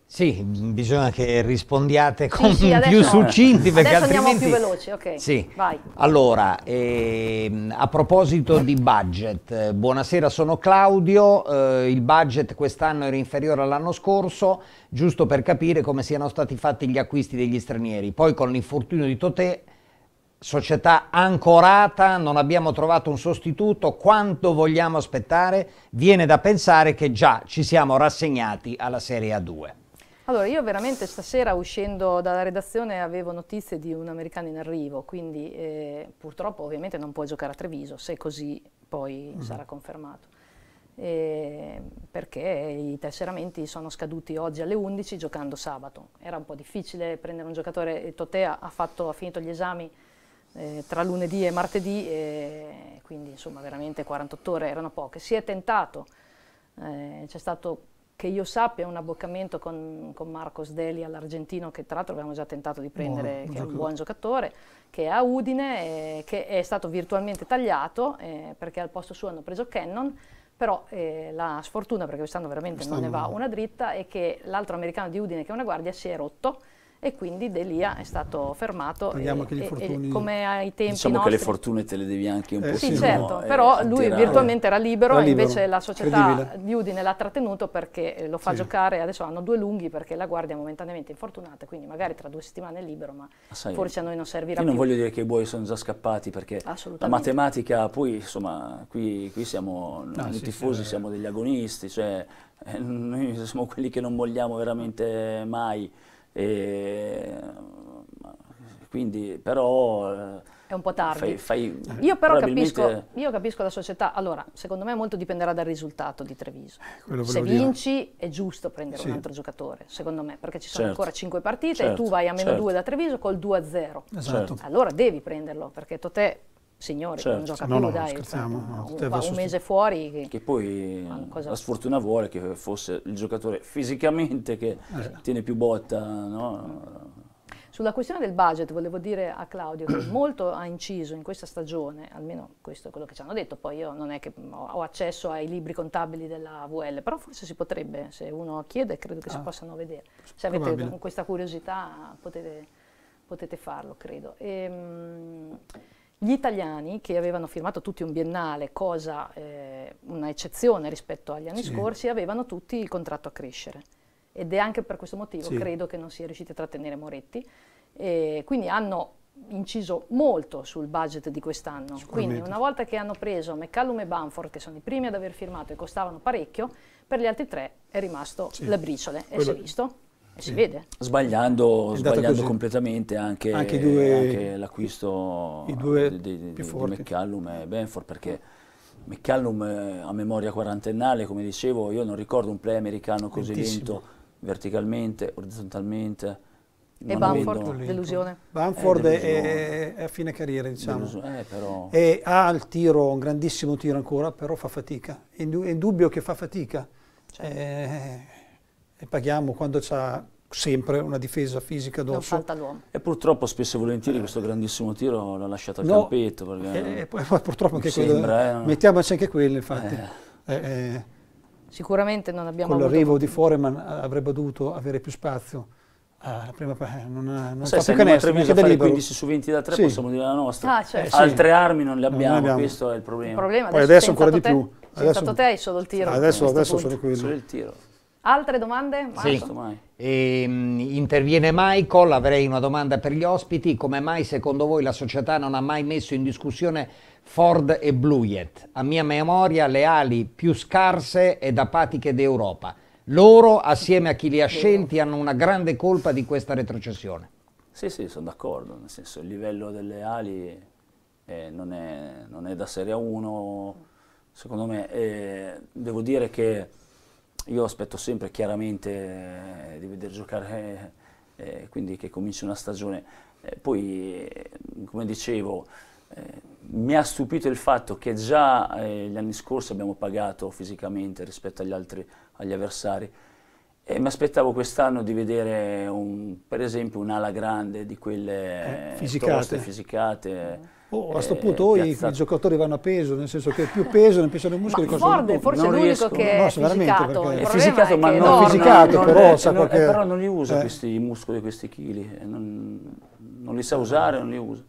Sì, bisogna che rispondiate con sì, sì, adesso, più
succinti perché adesso altrimenti... andiamo più veloci, ok. Sì. Vai.
Allora, ehm, a proposito di budget, eh, buonasera sono Claudio, eh, il budget quest'anno era inferiore all'anno scorso, giusto per capire come siano stati fatti gli acquisti degli stranieri. Poi con l'infortunio di Totè, società ancorata, non abbiamo trovato un sostituto, quanto vogliamo aspettare? Viene da pensare che già ci siamo rassegnati alla Serie A2.
Allora, io veramente stasera uscendo dalla redazione avevo notizie di un americano in arrivo, quindi eh, purtroppo ovviamente non può giocare a Treviso, se così poi mm sarà confermato. Eh, perché i tesseramenti sono scaduti oggi alle 11 giocando sabato. Era un po' difficile prendere un giocatore, Totea ha, fatto, ha finito gli esami eh, tra lunedì e martedì, quindi insomma veramente 48 ore erano poche. Si è tentato, eh, c'è stato che io sappia un abboccamento con, con Marcos Deli all'Argentino, che tra l'altro abbiamo già tentato di prendere, buon, che è un buon giocatore, che è a Udine, eh, che è stato virtualmente tagliato eh, perché al posto suo hanno preso Cannon, però eh, la sfortuna, perché quest'anno veramente quest'anno non ne va una dritta, è che l'altro americano di Udine, che è una guardia, si è rotto e quindi Delia è stato fermato. Vediamo che le fortune. come ai tempi diciamo nostri. che le
fortune te le devi anche un eh, po' Sì, certo, no? Eh, però eh, lui tirare. virtualmente era
libero, era libero, invece la società di Udine l'ha trattenuto perché lo fa sì. giocare, adesso hanno due lunghi perché la guardia è momentaneamente infortunata, quindi magari tra due settimane è libero, ma ah, forse a noi non servirà io più. non voglio
dire che i buoi sono già scappati perché la matematica, poi insomma, qui, qui siamo ah, sì, tifosi, sì, eh. siamo degli agonisti, cioè eh, noi siamo quelli che non vogliamo veramente mai. E quindi però...
È un po' tardi. Fai, fai
io però capisco,
io capisco, la società. Allora, secondo me molto dipenderà dal risultato di Treviso. Eh, Se vinci dire. è giusto prendere sì. un altro giocatore, secondo me, perché ci sono certo. ancora 5 partite certo. e tu certo. vai a meno 2 certo. da Treviso col 2-0. Esatto. Certo. Allora devi prenderlo, perché Totè signore certo. non gioca più, no, dai, scherziamo, no, un, un, mese fuori. Che, che poi cosa... la
sfortuna vuole che fosse il giocatore fisicamente che eh. tiene più botta. No?
Sulla questione del budget volevo dire a Claudio che molto ha inciso in questa stagione, almeno questo è quello che ci hanno detto, poi io non è che ho accesso ai libri contabili della VL, però forse si potrebbe, se uno chiede credo che ah. si possano vedere, se avete questa curiosità potete, potete farlo credo. E, ehm, gli italiani che avevano firmato tutti un biennale, cosa eh, una eccezione rispetto agli anni sì. scorsi, avevano tutti il contratto a crescere ed è anche per questo motivo sì. credo che non si è riusciti a trattenere Moretti. E quindi hanno inciso molto sul budget di quest'anno. Quindi una volta che hanno preso McCallum e Banford, che sono i primi ad aver firmato e costavano parecchio, per gli altri tre è rimasto sì. la briciole e si è visto. Eh, si vede.
Sbagliando, sbagliando completamente anche, anche, anche l'acquisto di, di, di McCallum e Benford perché McCallum eh, a memoria quarantennale, come dicevo, io non ricordo un play americano così Lentissimo. lento verticalmente, orizzontalmente. E Banford, delusione.
Banford eh, è, è, a fine carriera, diciamo. Eh, ha il tiro, un grandissimo tiro ancora, però fa fatica. È indubbio che fa fatica. Cioè, eh, e paghiamo quando c'ha sempre una difesa fisica addosso.
E purtroppo spesso e volentieri questo grandissimo tiro l'ha lasciato al no, campetto. E, e eh, eh, poi, purtroppo anche sembra, quello, eh, mettiamoci
anche quello infatti. Eh. Eh, eh.
Sicuramente non abbiamo Con l'arrivo di
Foreman avrebbe dovuto avere più spazio. Ah, prima, non ha, non Sai, se più canestro, mica da libero. 15 su 20 da 3 sì. possiamo
dire la nostra. Ah, certo. sì. Altre armi non le abbiamo, non abbiamo, questo è il problema. Il problema Poi adesso, adesso ancora di più. Senza adesso, te
hai solo il tiro. Adesso, adesso solo
quello. Solo il tiro.
Altre domande? Sì.
E, ehm, interviene Michael, avrei una domanda per gli ospiti, come mai secondo voi la società non ha mai messo in discussione Ford e Blujet? A mia memoria le ali più scarse ed apatiche d'Europa. Loro, assieme a chi li ha scelti, hanno una grande colpa di questa retrocessione.
Sì, sì, sono d'accordo, nel senso il livello delle ali eh, non, è, non, è, da Serie 1, secondo me. Eh, devo dire che io aspetto sempre chiaramente eh, di vedere giocare, eh, eh, quindi che cominci una stagione. Eh, poi, eh, come dicevo, eh, mi ha stupito il fatto che già gli anni scorsi abbiamo pagato fisicamente rispetto agli altri agli avversari. E mi aspettavo quest'anno di vedere un, per esempio un'ala grande di quelle eh, fisicate. toste, fisicate mm. Oh, a questo eh, punto o oh, i, i,
giocatori vanno a peso, nel senso che più pesano, più sono i muscoli. Ma Ford è forse l'unico che no, è fisicato. Perché... È fisicato, ma non, fisicato, non, però, non, non qualche... però non li usa eh.
questi muscoli, questi chili, eh, non, non li sa usare, non li usa.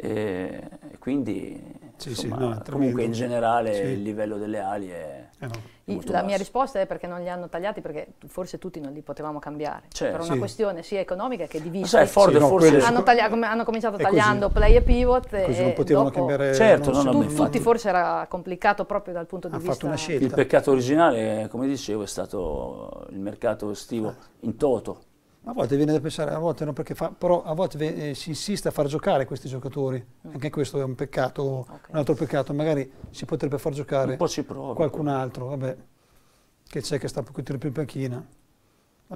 E quindi sì, insomma, sì, no, comunque in generale sì. il livello delle ali è... Eh no. La basso.
mia risposta è perché non li hanno tagliati, perché forse tutti non li potevamo cambiare. Certo. Per una sì. questione sia economica che di vista. Cioè, Ford sì, no, forse hanno, taglia- hanno cominciato tagliando così. play e pivot. Così e non
potevano cambiare. Certo, non, non tu,
tutti
forse era complicato proprio dal punto di ha vista. Fatto una
scelta. Il peccato originale, come dicevo, è stato il mercato estivo ah. in toto
a
volte viene da pensare, a volte no, perché fa, però a volte eh, si insiste a far giocare questi giocatori. Mm. Anche questo è un peccato, okay. un altro peccato. Magari si potrebbe far giocare qualcun altro, vabbè, che c'è che sta un pochettino più in panchina.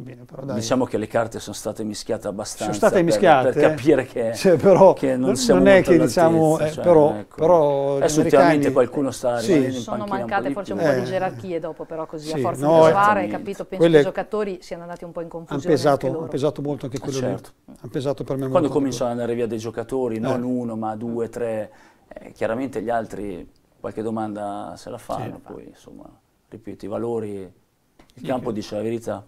Bene, diciamo che le carte sono state mischiate abbastanza sono state mischiate, per, per capire che, cioè, però, che non siamo non è che diciamo eh, cioè, però, ecco. però adesso ultimamente qualcuno sta sì, sono mancate un forse un po' di eh.
gerarchie dopo però così sì, a forza no, di provare capito penso Quelle che i giocatori siano andati un po' in confusione hanno pesato, han pesato
molto anche eh, quello ah, certo. hanno pesato per me quando cominciano
ad andare via dei giocatori eh. non uno ma due tre eh, chiaramente gli altri qualche domanda se la fanno sì, poi insomma ripeto i valori il campo dice la verità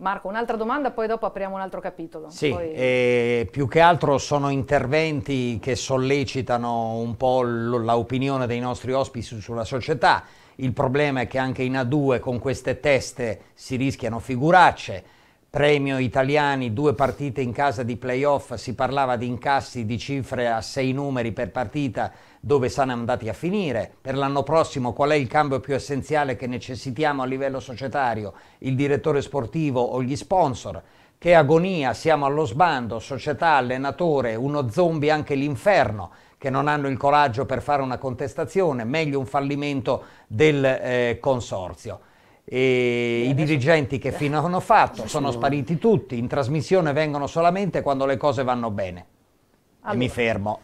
Marco, un'altra domanda, poi dopo apriamo un altro capitolo. Sì,
poi... più che
altro sono interventi che sollecitano un po' l'opinione dei nostri ospiti sulla società. Il problema è che anche in A2 con queste teste si rischiano figuracce. Premio italiani, due partite in casa di playoff, si parlava di incassi di cifre a sei numeri per partita dove sono andati a finire, per l'anno prossimo qual è il cambio più essenziale che necessitiamo a livello societario, il direttore sportivo o gli sponsor, che agonia, siamo allo sbando, società, allenatore, uno zombie anche l'inferno, che non hanno il coraggio per fare una contestazione, meglio un fallimento del eh, consorzio. E i dirigenti che fino hanno fatto sono spariti tutti, in trasmissione vengono solamente quando le cose vanno bene. Allora. E mi fermo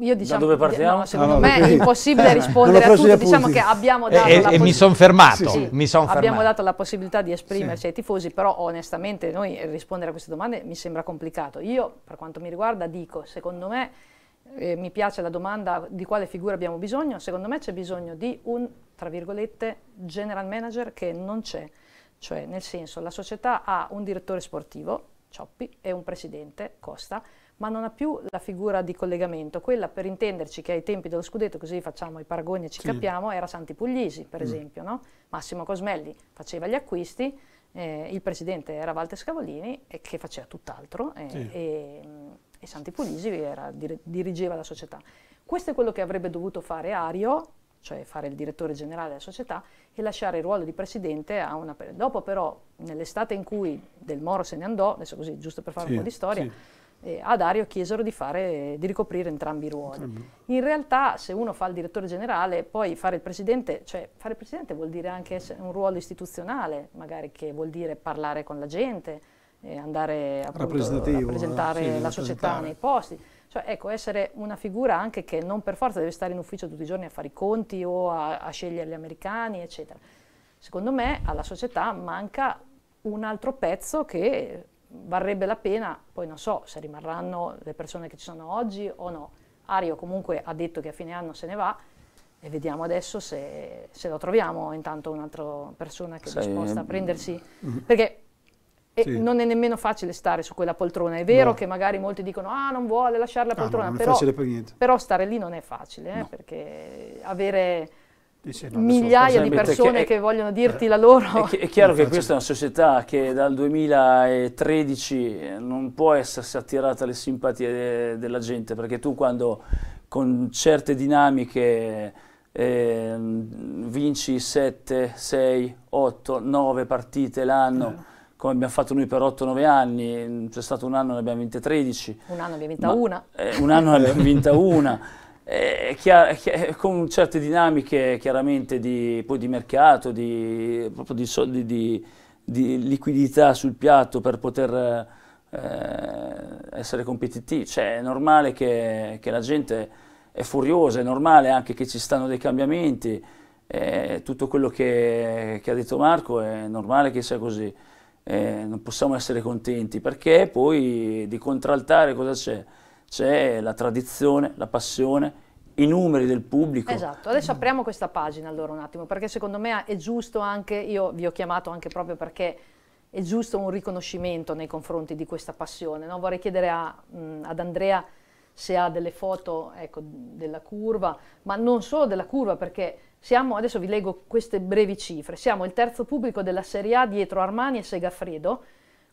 io diciamo, da dove partiamo? No, secondo ah, no, me è impossibile rispondere a tutto, diciamo che abbiamo eh, dato e, eh, e, e mi sono fermato, sì, sì. Mi son abbiamo fermato. dato la possibilità di esprimerci sì. ai tifosi, però onestamente noi rispondere a queste domande mi sembra complicato. Io per quanto mi riguarda dico, secondo me eh, mi piace la domanda di quale figura abbiamo bisogno, secondo me c'è bisogno di un, tra virgolette, general manager che non c'è, cioè nel senso la società ha un direttore sportivo, Cioppi, e un presidente, Costa, ma non ha più la figura di collegamento. Quella per intenderci che ai tempi dello scudetto, così facciamo i paragoni e ci sì. capiamo, era Santi Puglisi per mm. esempio. No? Massimo Cosmelli faceva gli acquisti, eh, il presidente era Walter Scavolini eh, che faceva tutt'altro eh, sì. e, e, Santi Puglisi era, dir dirigeva la società. Questo è quello che avrebbe dovuto fare Ario cioè fare il direttore generale della società e lasciare il ruolo di presidente a una... Dopo però, nell'estate in cui Del Moro se ne andò, adesso così giusto per fare sì, un po' di storia, sì eh, a Dario chiesero di, fare, di ricoprire entrambi i ruoli. In realtà se uno fa il direttore generale, poi fare il presidente, cioè fare il presidente vuol dire anche un ruolo istituzionale, magari che vuol dire parlare con la gente, eh, andare a rappresentare sì, la società nei posti. Cioè, ecco, essere una figura anche che non per forza deve stare in ufficio tutti i giorni a fare i conti o a, a scegliere gli americani, eccetera. Secondo me alla società manca un altro pezzo che varrebbe la pena, poi non so se rimarranno le persone che ci sono oggi o no. Ario comunque ha detto che a fine anno se ne va e vediamo adesso se, se lo troviamo intanto un'altra persona che Sei, è disposta a prendersi. Perché sì. non è nemmeno facile stare su quella poltrona. È vero no. che magari molti dicono ah non vuole lasciare la poltrona, ah, no, però, per però, stare lì non è facile, eh, no. perché avere
Dice, no, migliaia di persone che, è, che,
vogliono dirti la loro. È, è chiaro che
questa è una società che dal 2013 non può essersi attirata alle simpatie de, della gente, perché tu quando con certe dinamiche eh, vinci 7, 6, 8, 9 partite l'anno, eh. come abbiamo fatto noi per 8-9 anni, c'è stato un anno ne abbiamo vinte 13. Un anno
ne abbiamo vinta una.
Eh, un anno ne abbiamo vinta una eh, con certe dinamiche chiaramente di, di mercato, di, di, soldi, di, liquidità sul piatto per poter eh, essere competitivi. Cioè, è normale che, che, la gente è furiosa, è normale anche che ci stanno dei cambiamenti, eh, tutto quello che, che, ha detto Marco è normale che sia così. Eh, non possiamo essere contenti perché poi di contraltare cosa c'è? c'è la tradizione, la passione, i numeri del pubblico.
Esatto, adesso apriamo questa pagina allora un attimo, perché secondo me è giusto anche, io vi ho chiamato anche proprio perché è giusto un riconoscimento nei confronti di questa passione. No? Vorrei chiedere a, mh, ad Andrea se ha delle foto ecco, della curva, ma non solo della curva, perché siamo, adesso vi leggo queste brevi cifre, siamo il terzo pubblico della Serie A dietro Armani e Segafredo,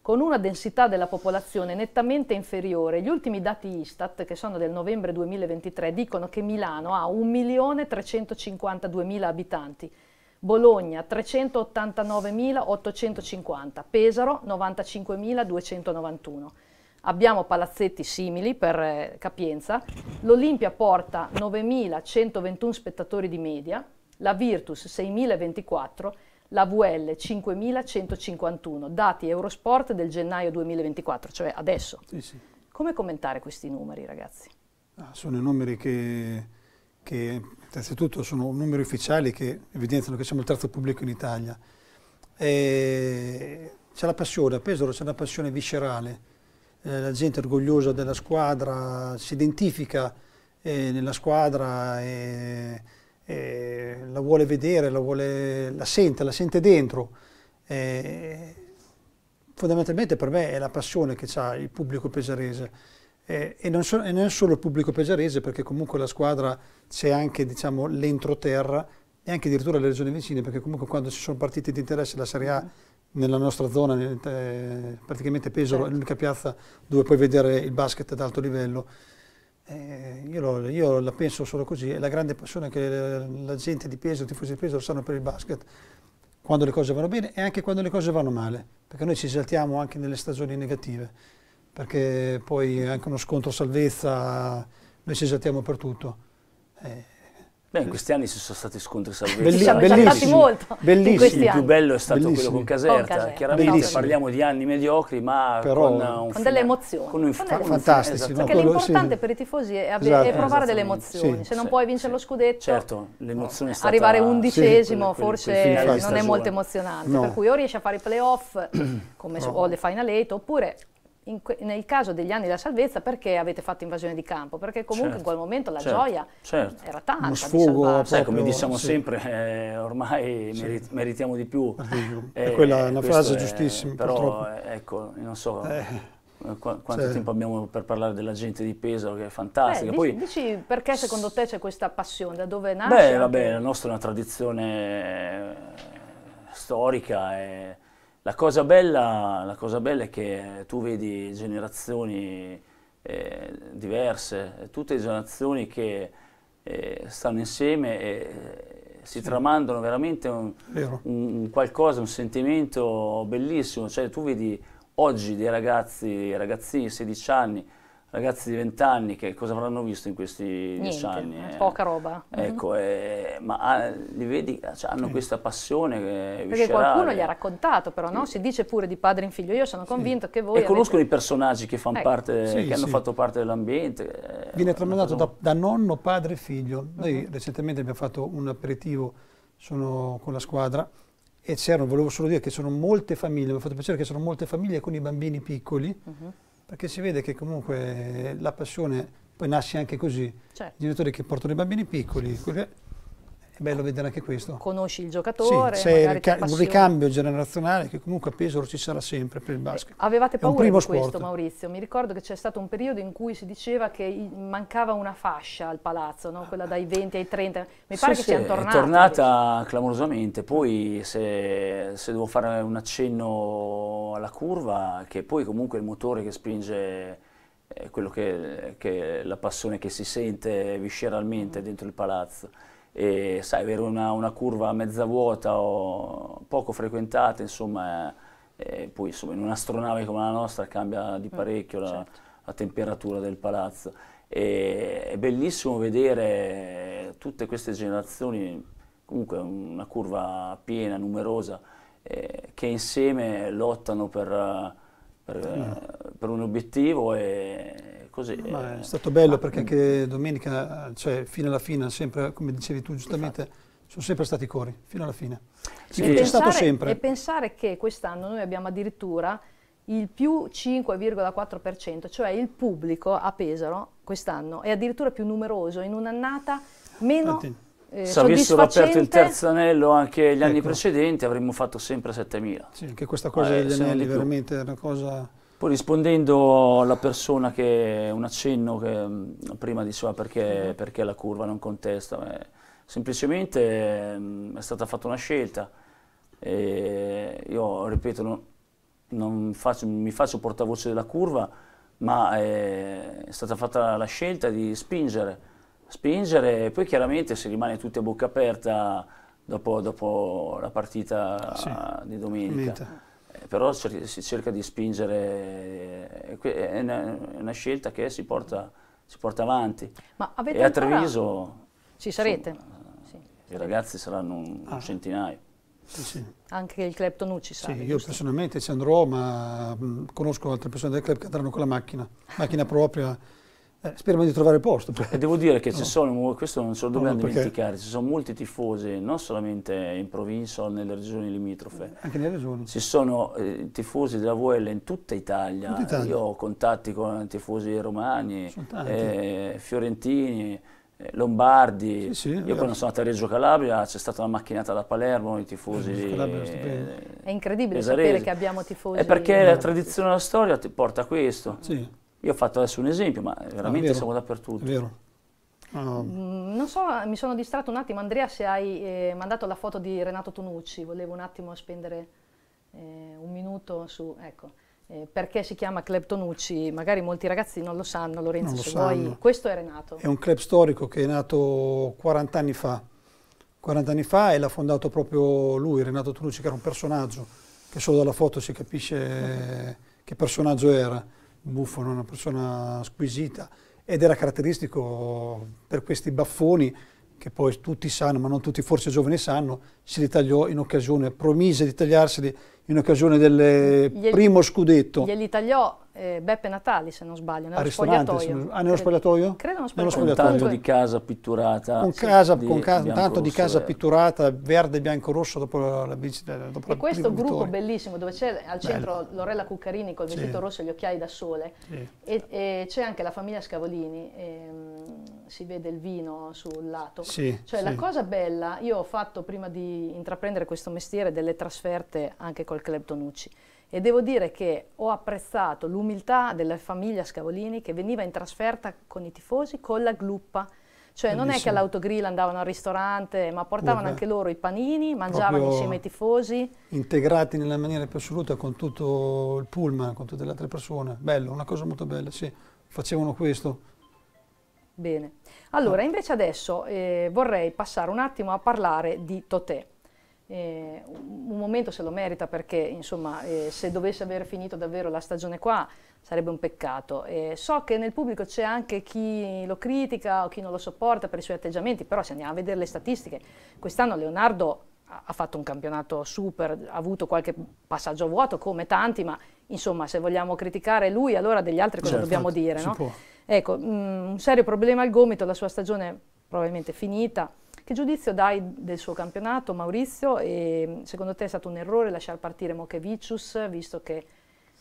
con una densità della popolazione nettamente inferiore. Gli ultimi dati Istat, che sono del novembre 2023, dicono che Milano ha 1.352.000 abitanti, Bologna 389.850, Pesaro 95.291. Abbiamo palazzetti simili per eh, capienza, l'Olimpia porta 9.121 spettatori di media, la Virtus 6.024 la VL 5151, dati Eurosport del gennaio 2024, cioè adesso. Sì, sì. Come commentare questi numeri, ragazzi?
Ah, sono numeri che, che, innanzitutto, sono numeri ufficiali che evidenziano che siamo il terzo pubblico in Italia. E c'è la passione, a Pesaro c'è una passione viscerale, eh, la gente è orgogliosa della squadra, si identifica eh, nella squadra. Eh, eh, la vuole vedere, la, vuole, la, sente, la sente dentro. Eh, fondamentalmente per me è la passione che ha il pubblico pesarese eh, e, non so, e, non solo il pubblico pesarese perché comunque la squadra c'è anche diciamo, l'entroterra e anche addirittura le regioni vicine perché comunque quando ci sono partite di interesse la Serie A mhm. nella nostra zona, eh, praticamente Pesaro è certo. l'unica piazza dove puoi vedere il basket ad alto livello, eh, io, lo, io, la penso solo così, è la grande passione che la gente di peso, i tifosi di peso lo sanno per il basket, quando le cose vanno bene e anche quando le cose vanno male, perché noi ci esaltiamo anche nelle stagioni negative, perché poi anche uno scontro salvezza, noi ci esaltiamo per tutto.
Eh, Beh, in questi anni ci sono stati scontri salvezza. Belli- siamo bellissimi, molto. Bellissimi. Il più bello è stato bellissimi. quello con Caserta. Con Caserta. Chiaramente parliamo di anni mediocri, ma Però, con, con delle emozioni. Con un con fantastici. Esatto. No, Perché l'importante sì. per
i tifosi è, ab- esatto. è provare delle emozioni. Sì. Se non sì. puoi vincere lo scudetto, certo,
l'emozione no. è stata, arrivare undicesimo forse non è molto emozionante. Per cui
o riesci a fare i playoff come o le Final eight, oppure nel caso degli anni della salvezza perché avete fatto invasione di campo? Perché comunque certo, in quel momento la certo, gioia
certo. era tanta. Lo sfogo, di Sai, come diciamo sì. sempre, eh, ormai sì. merit meritiamo di più. Eh, quella è una frase è, giustissima. Però purtroppo. Eh, ecco, non so. Eh. eh Qu quanto cioè. tempo abbiamo per parlare della gente di Pesaro che è fantastica. Beh, Poi,
dici perché secondo te c'è questa passione, da dove nasce? Beh, vabbè, la
nostra è una tradizione eh, storica, è, la cosa, bella, la cosa bella, è che tu vedi generazioni eh, diverse, tutte generazioni che eh, stanno insieme e eh, si sì. tramandano veramente un, un, qualcosa, un sentimento bellissimo. Cioè, tu vedi oggi dei ragazzi, ragazzini, 16 anni, ragazzi di vent'anni che cosa avranno visto in questi dieci anni? Eh? Poca
roba. Ecco,
mhm. eh, ma ah, li vedi, ah, cioè, hanno sì. Eh. questa passione che Perché qualcuno gli ha
raccontato però, no? Sì. Si dice pure di padre in figlio, io sono convinto che voi... E conoscono
avete... i personaggi che, fan ecco. parte, che hanno fatto parte dell'ambiente. Eh, Viene tramandato da,
da, nonno, padre e figlio. Mhm. Noi uh -huh. recentemente abbiamo fatto un aperitivo sono con la squadra e c'erano, volevo solo dire che sono molte famiglie, mi ha fatto piacere che sono molte famiglie con i bambini piccoli. Uh mhm. -huh perché si vede che comunque la passione poi nasce anche così. Certo. Genitori che portano i bambini piccoli, è bello vedere anche questo. Conosci il giocatore, sì, c'è rica un ricambio generazionale che comunque a Pesaro ci sarà sempre per il basket. Eh, avevate paura di questo sport.
Maurizio, mi ricordo che c'è stato un periodo in cui si diceva che mancava una fascia al palazzo, no? quella dai 20 ai 30, mi sì, pare sì, che sia tornata. È
tornata clamorosamente, poi se, se devo fare un accenno alla curva, che poi comunque è il motore che spinge eh, quello che, che la passione che si sente visceralmente mm. dentro il palazzo e sai, avere una, una curva mezza vuota o poco frequentata, insomma, eh, poi insomma, in un'astronave come la nostra cambia di mm, parecchio mm, la, certo. la, temperatura del palazzo. E, è bellissimo vedere tutte queste generazioni, comunque una curva piena, numerosa, eh, che insieme lottano per, per, mm. per un obiettivo e Così, è eh, stato bello perché mm. anche
domenica, cioè fino alla fine, sempre, come dicevi tu giustamente, Infatti. sono sempre stati i cori, fino alla fine. Sì. C'è stato sempre. E
pensare che quest'anno noi abbiamo addirittura il più 5,4%, cioè il pubblico a Pesaro quest'anno è addirittura più numeroso, in un'annata meno... Tanti. Eh, Se avessero aperto il terzo
anello anche gli ecco. anni precedenti avremmo fatto sempre 7.000. Sì, anche questa cosa eh, anelli veramente
è una cosa
poi rispondendo alla persona che un accenno che prima diceva perché, perché la curva non contesta, beh, semplicemente è stata fatta una scelta. E io ripeto, non, non faccio, mi faccio portavoce della curva, ma eh, è stata fatta la scelta di spingere, spingere e poi chiaramente se rimane tutti a bocca aperta dopo, dopo la partita sì. di domenica però si cerca di spingere, eh, è una, è una scelta che si porta, si porta avanti. Ma avete e a Treviso...
Ci sarete? Insomma, sì.
I ragazzi saranno un, ah. un centinaio.
Sì, sì. Anche il club Tonucci sa. Sì, io giusto?
personalmente ci andrò, ma mh, conosco altre persone del club che andranno con la macchina, macchina propria. Eh, speriamo di trovare il posto. E devo dire che no. ci
sono, questo non ce lo dobbiamo no, dimenticare, ci sono molti tifosi, non solamente in provincia o nelle regioni limitrofe. Eh,
anche nelle regioni.
Ci sono eh, tifosi della VL in tutta Italia. Tutta Italia. Io ho contatti con tifosi romani, eh, fiorentini, eh, Lombardi, sì, sì, io quando sono andato a Reggio Calabria c'è stata una macchinata da Palermo, i tifosi... È
incredibile pesaresi. sapere che abbiamo tifosi... È perché la
tradizione e la storia ti porta a questo. Sì. Io ho fatto adesso un esempio, ma ah, veramente siamo dappertutto.
vero. Oh.
Non so, mi sono distratto un attimo, Andrea, se hai eh, mandato la foto di Renato Tonucci, volevo un attimo spendere eh, un minuto su, ecco, eh, perché si chiama Club Tonucci, magari molti ragazzi non lo sanno, Lorenzo, lo se sanno. vuoi, questo è Renato. È
un club storico che è nato 40 anni fa, 40 anni fa e l'ha fondato proprio lui, Renato Tonucci, che era un personaggio, che solo dalla foto si capisce uh -huh. che personaggio era buffone, una persona squisita ed era caratteristico per questi baffoni che poi tutti sanno, ma non tutti forse i giovani sanno, si ritagliò in occasione, promise di tagliarseli in occasione del primo scudetto.
Glieli tagliò eh, Beppe Natali, se non sbaglio, nello spogliatoio. Ah, nello spogliatoio? Credo uno spogliatoio.
Con tanto di casa pitturata. Un, casa, di, con ca- tanto di casa verde. Eh.
pitturata, verde, bianco, rosso, dopo la visita. Dopo e questo gruppo vittoria.
bellissimo, dove c'è al centro Bello. Lorella Cuccarini col vestito sì. rosso e gli occhiali da sole, sì. e, e, c'è anche la famiglia Scavolini, ehm, si vede il vino sul lato. Sì, cioè la cosa bella, io ho fatto prima di intraprendere questo mestiere delle trasferte anche col club Tonucci e devo dire che ho apprezzato l'umiltà della famiglia Scavolini che veniva in trasferta con i tifosi con la gluppa. Cioè Bellissimo. non è che all'autogrill andavano al ristorante, ma portavano Vabbè. anche loro i panini, mangiavano Proprio insieme ai tifosi.
Integrati nella maniera più assoluta con tutto il pullman, con tutte le altre persone. Bello, una cosa molto bella, sì. Facevano questo.
Bene. Allora, ah. invece adesso eh, vorrei passare un attimo a parlare di Totè eh, un momento se lo merita perché insomma eh, se dovesse aver finito davvero la stagione qua sarebbe un peccato. Eh, so che nel pubblico c'è anche chi lo critica o chi non lo sopporta per i suoi atteggiamenti, però se andiamo a vedere le statistiche, quest'anno Leonardo ha, fatto un campionato super, ha avuto qualche passaggio vuoto come tanti, ma insomma se vogliamo criticare lui allora degli altri cosa certo, dobbiamo dire? No? Ecco, mh, mm, un serio problema al gomito, la sua stagione probabilmente finita. Che giudizio dai del suo campionato, Maurizio? E mm, secondo te è stato un errore lasciare partire Mochevicius, visto che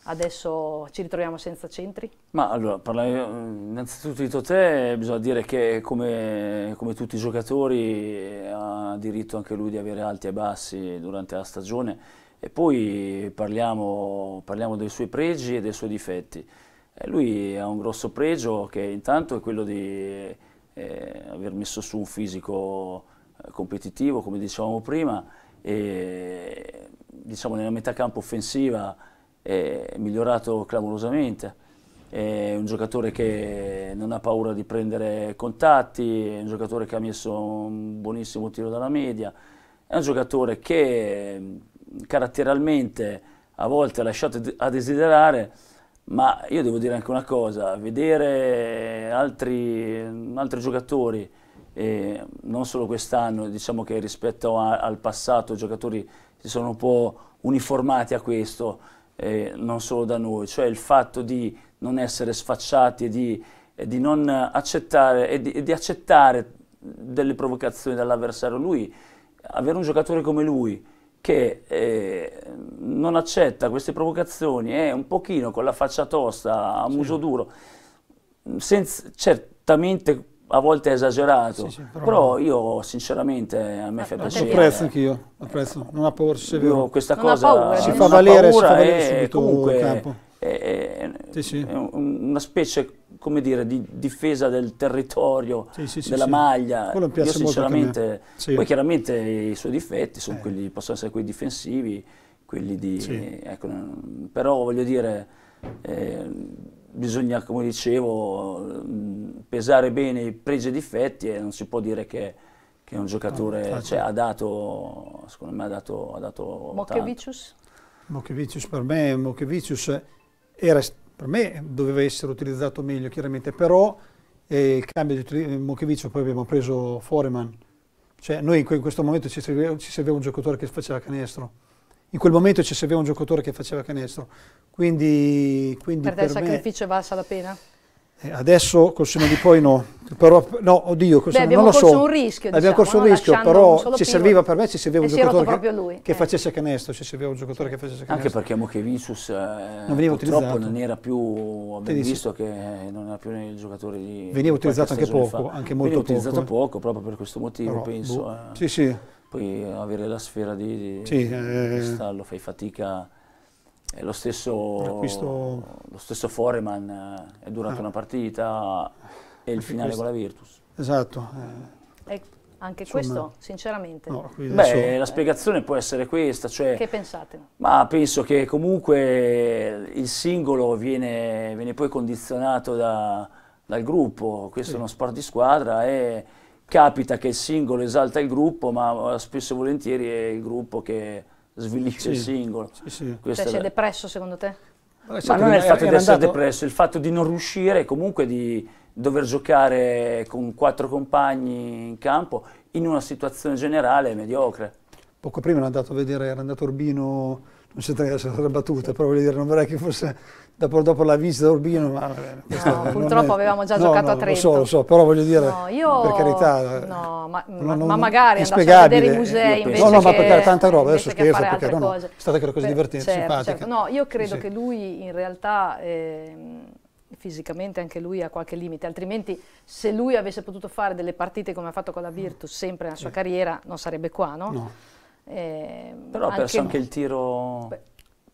adesso ci ritroviamo senza centri?
Ma allora, eh, innanzitutto di Totè, bisogna dire che come, come, tutti i giocatori ha diritto anche lui di avere alti e bassi durante la stagione e poi parliamo, parliamo dei suoi pregi e dei suoi difetti. Eh, lui ha un grosso pregio che intanto è quello di eh, aver messo su un fisico eh, competitivo, come dicevamo prima, e diciamo, nella metà campo offensiva è eh, migliorato clamorosamente. È un giocatore che non ha paura di prendere contatti, è un giocatore che ha messo un buonissimo tiro dalla media, è un giocatore che mm, caratterialmente a volte ha lasciato a desiderare, ma io devo dire anche una cosa, vedere altri, altri giocatori, eh, non solo quest'anno, diciamo che rispetto a, al passato i giocatori si sono un po' uniformati a questo, eh, non solo da noi, cioè il fatto di non essere sfacciati, di, di non accettare, e di, di accettare delle provocazioni dall'avversario. Lui, avere un giocatore come lui, che eh, non accetta queste provocazioni, è eh, un pochino con la faccia tosta, a muso duro, senza, certamente a volte è esagerato, sì, sì, però... però... io sinceramente a me ah, fa piacere. Apprezzo anch'io,
apprezzo, non ha paura, se questa non cosa paura, ci fa valere, ci fa valere subito comunque, il campo
è, sì, sì. è una specie come dire, di difesa del territorio, sì, della maglia. Io sinceramente, poi chiaramente i suoi difetti eh. quelli, possono essere quelli difensivi, quelli di... Eh, ecco, però voglio dire, eh, bisogna, come dicevo, mm, pesare bene i pregi e i difetti e non si può dire che che è un giocatore, ah, cioè, certo. ha dato, secondo me ha dato, ha dato Mokevicius?
Tanto. Mokevicius per me, Mokevicius era, per me doveva essere utilizzato meglio chiaramente, però eh, il cambio di Mocheviccio poi abbiamo preso Foreman, cioè noi in, in questo momento ci serviva, ci serviva, un giocatore che faceva canestro, in quel momento ci serviva un giocatore che faceva canestro, quindi, quindi per, per te il sacrificio
me, valsa la pena?
Eh, adesso col senno di poi no, però no, oddio, Beh, non lo so. Abbiamo diciamo, corso un rischio, diciamo, abbiamo corso un rischio, però ci serviva per me, ci serviva un giocatore che, che eh. facesse canestro, ci serviva un giocatore che facesse canestro. Anche
perché Mochevinsus eh, non veniva purtroppo utilizzato. non era più, abbiamo visto che non era più il giocatore di Veniva utilizzato anche poco, fa. anche molto veniva poco. utilizzato eh. poco, proprio per questo motivo, però, penso. Boh. Eh. Sì, sì. Poi avere la sfera di, di, sì, di eh, stallo, fai fatica a. E lo stesso, Acquisto... lo stesso Foreman eh, è durato ah. una partita e il finale questo. con la Virtus. Esatto. Eh.
Anche Insomma, questo, sinceramente.
No, Beh, so. la spiegazione può essere questa. Cioè, che pensate? Ma penso che comunque il singolo viene, viene poi condizionato da, dal gruppo. Questo sì. è uno sport di squadra e capita che il singolo esalta il gruppo, ma spesso e volentieri è il gruppo che svilisce sì, il singolo. Sì, sì. Cioè, si è
depresso secondo te? Ma,
non è il fatto di essere andato... depresso, il fatto di non riuscire comunque di dover giocare con quattro compagni in campo in una situazione generale mediocre.
Poco prima era andato a vedere, era andato Urbino, non si tratta di essere battuta, però voglio dire, non vorrei che fosse dopo, dopo, la visita d'Urbino, ma no, purtroppo è, avevamo già no, giocato no, a Trento. Lo so, lo so, però voglio dire, io, per carità, no, eh, ma, ma, non, ma magari andate a vedere i musei invece No, no, che, ma perché era tanta roba, adesso scherzo, perché no, è stata quella una cosa divertente, certo, simpatica. Certo. No, io credo sì. che
lui in realtà... Eh, fisicamente anche lui ha qualche limite, altrimenti se lui avesse potuto fare delle partite come ha fatto con la Virtus sempre nella sua carriera non sarebbe qua, no? no. Eh, Però ha perso anche
il tiro... Beh,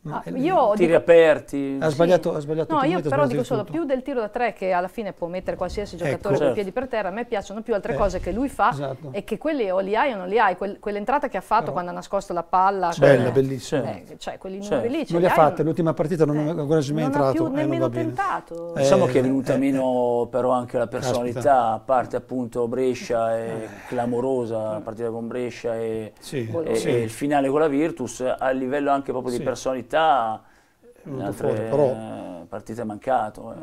Ah, eh, io tiri dico,
aperti ha sbagliato, sì. ha sbagliato no io però dico solo tutto. più
del tiro da tre che alla fine può mettere qualsiasi ecco. giocatore ecco. con i piedi per terra a me piacciono più altre eh. cose che lui fa esatto. e che quelli o li hai o non li hai Quell quell'entrata che ha fatto no. quando ha nascosto la palla cioè, bella bellissima eh, cioè quelli certo. numeri lì non li ha fatte
l'ultima partita non, eh. ancora ci è mai entrato non ha più eh, nemmeno
tentato
diciamo che è eh, venuta meno però anche la personalità a parte appunto Brescia è clamorosa la partita con Brescia e, il finale con la Virtus a livello anche proprio di personalità qualità, in altre fuori, però, partite è mancato. Eh.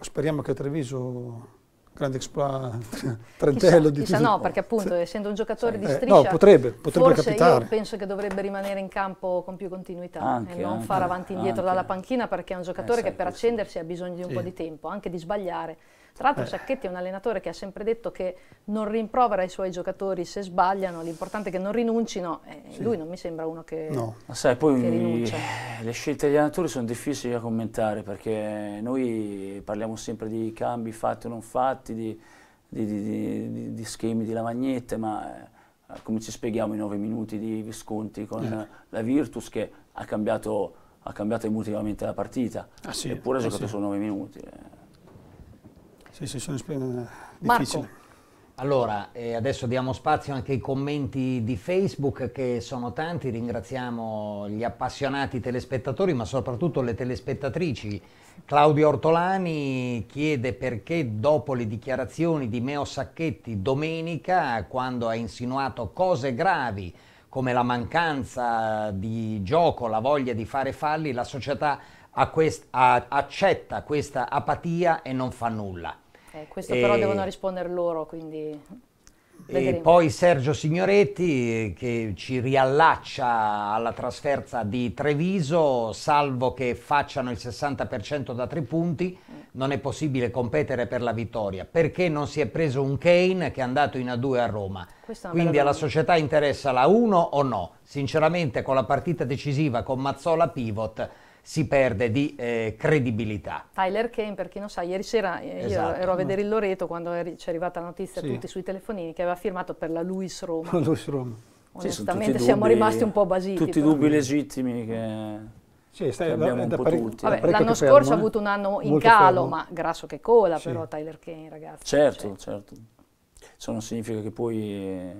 Speriamo che Treviso grande exploit trentello chissà, di chissà no perché
appunto essendo un giocatore sì. di striscia eh, no, potrebbe, potrebbe forse capitare. io penso che dovrebbe rimanere in campo con più continuità eh, anche, e non anche, fare avanti e indietro anche. dalla panchina perché è un giocatore eh, sai, che per accendersi ha bisogno di un sì. po' di tempo anche di sbagliare tra l'altro eh. Sacchetti è un allenatore che ha sempre detto che non rimprovera i suoi giocatori se sbagliano, l'importante è che non rinuncino, eh, sì. lui non mi sembra uno che, no.
Sai, poi che rinuncia. Le scelte degli allenatori sono difficili da commentare perché noi parliamo sempre di cambi fatti o non fatti, di, di, di, di schemi di lavagnette, ma eh, come ci spieghiamo i nove minuti di Visconti con eh. la Virtus che ha cambiato, ha cambiato emotivamente la partita, ah, sì, eppure ha eh, giocato sì. solo nove minuti. Eh.
Sì, sì, sono difficile. Marco, allora, eh, adesso diamo spazio anche ai commenti di Facebook che sono tanti, ringraziamo gli appassionati telespettatori ma soprattutto le telespettatrici. Claudio Ortolani chiede perché dopo le dichiarazioni di Meo Sacchetti domenica, quando ha insinuato cose gravi come la mancanza di gioco, la voglia di fare falli, la società quest accetta questa apatia e non fa nulla.
Okay, eh, questo e... però devono rispondere loro, quindi... E poi
Sergio Signoretti eh, che ci riallaccia alla trasferta di Treviso, salvo che facciano il 60% da tre punti, non è possibile competere per la vittoria. Perché non si è preso un Kane che è andato in A2 a Roma? Quindi alla società interessa la 1 o no? Sinceramente con la partita decisiva con Mazzola Pivot si perde di eh, credibilità.
Tyler Kane, per chi non sa, ieri sera eh, esatto, ero a vedere no? il Loreto quando ci è arrivata la notizia sì. tutti sui telefonini che aveva firmato per la Luis Roma. La Luis Roma. Onestamente sì, siamo dubbi, rimasti un po' basiti. Tutti i dubbi
legittimi che... Sì, stai, abbiamo da, da pare, tutti. Vabbè, l'anno scorso ha eh. avuto un anno in calo, fermo.
ma grasso che cola sì. però Tyler Kane, ragazzi.
Certo, cioè. certo. Ciò non significa che poi... Eh,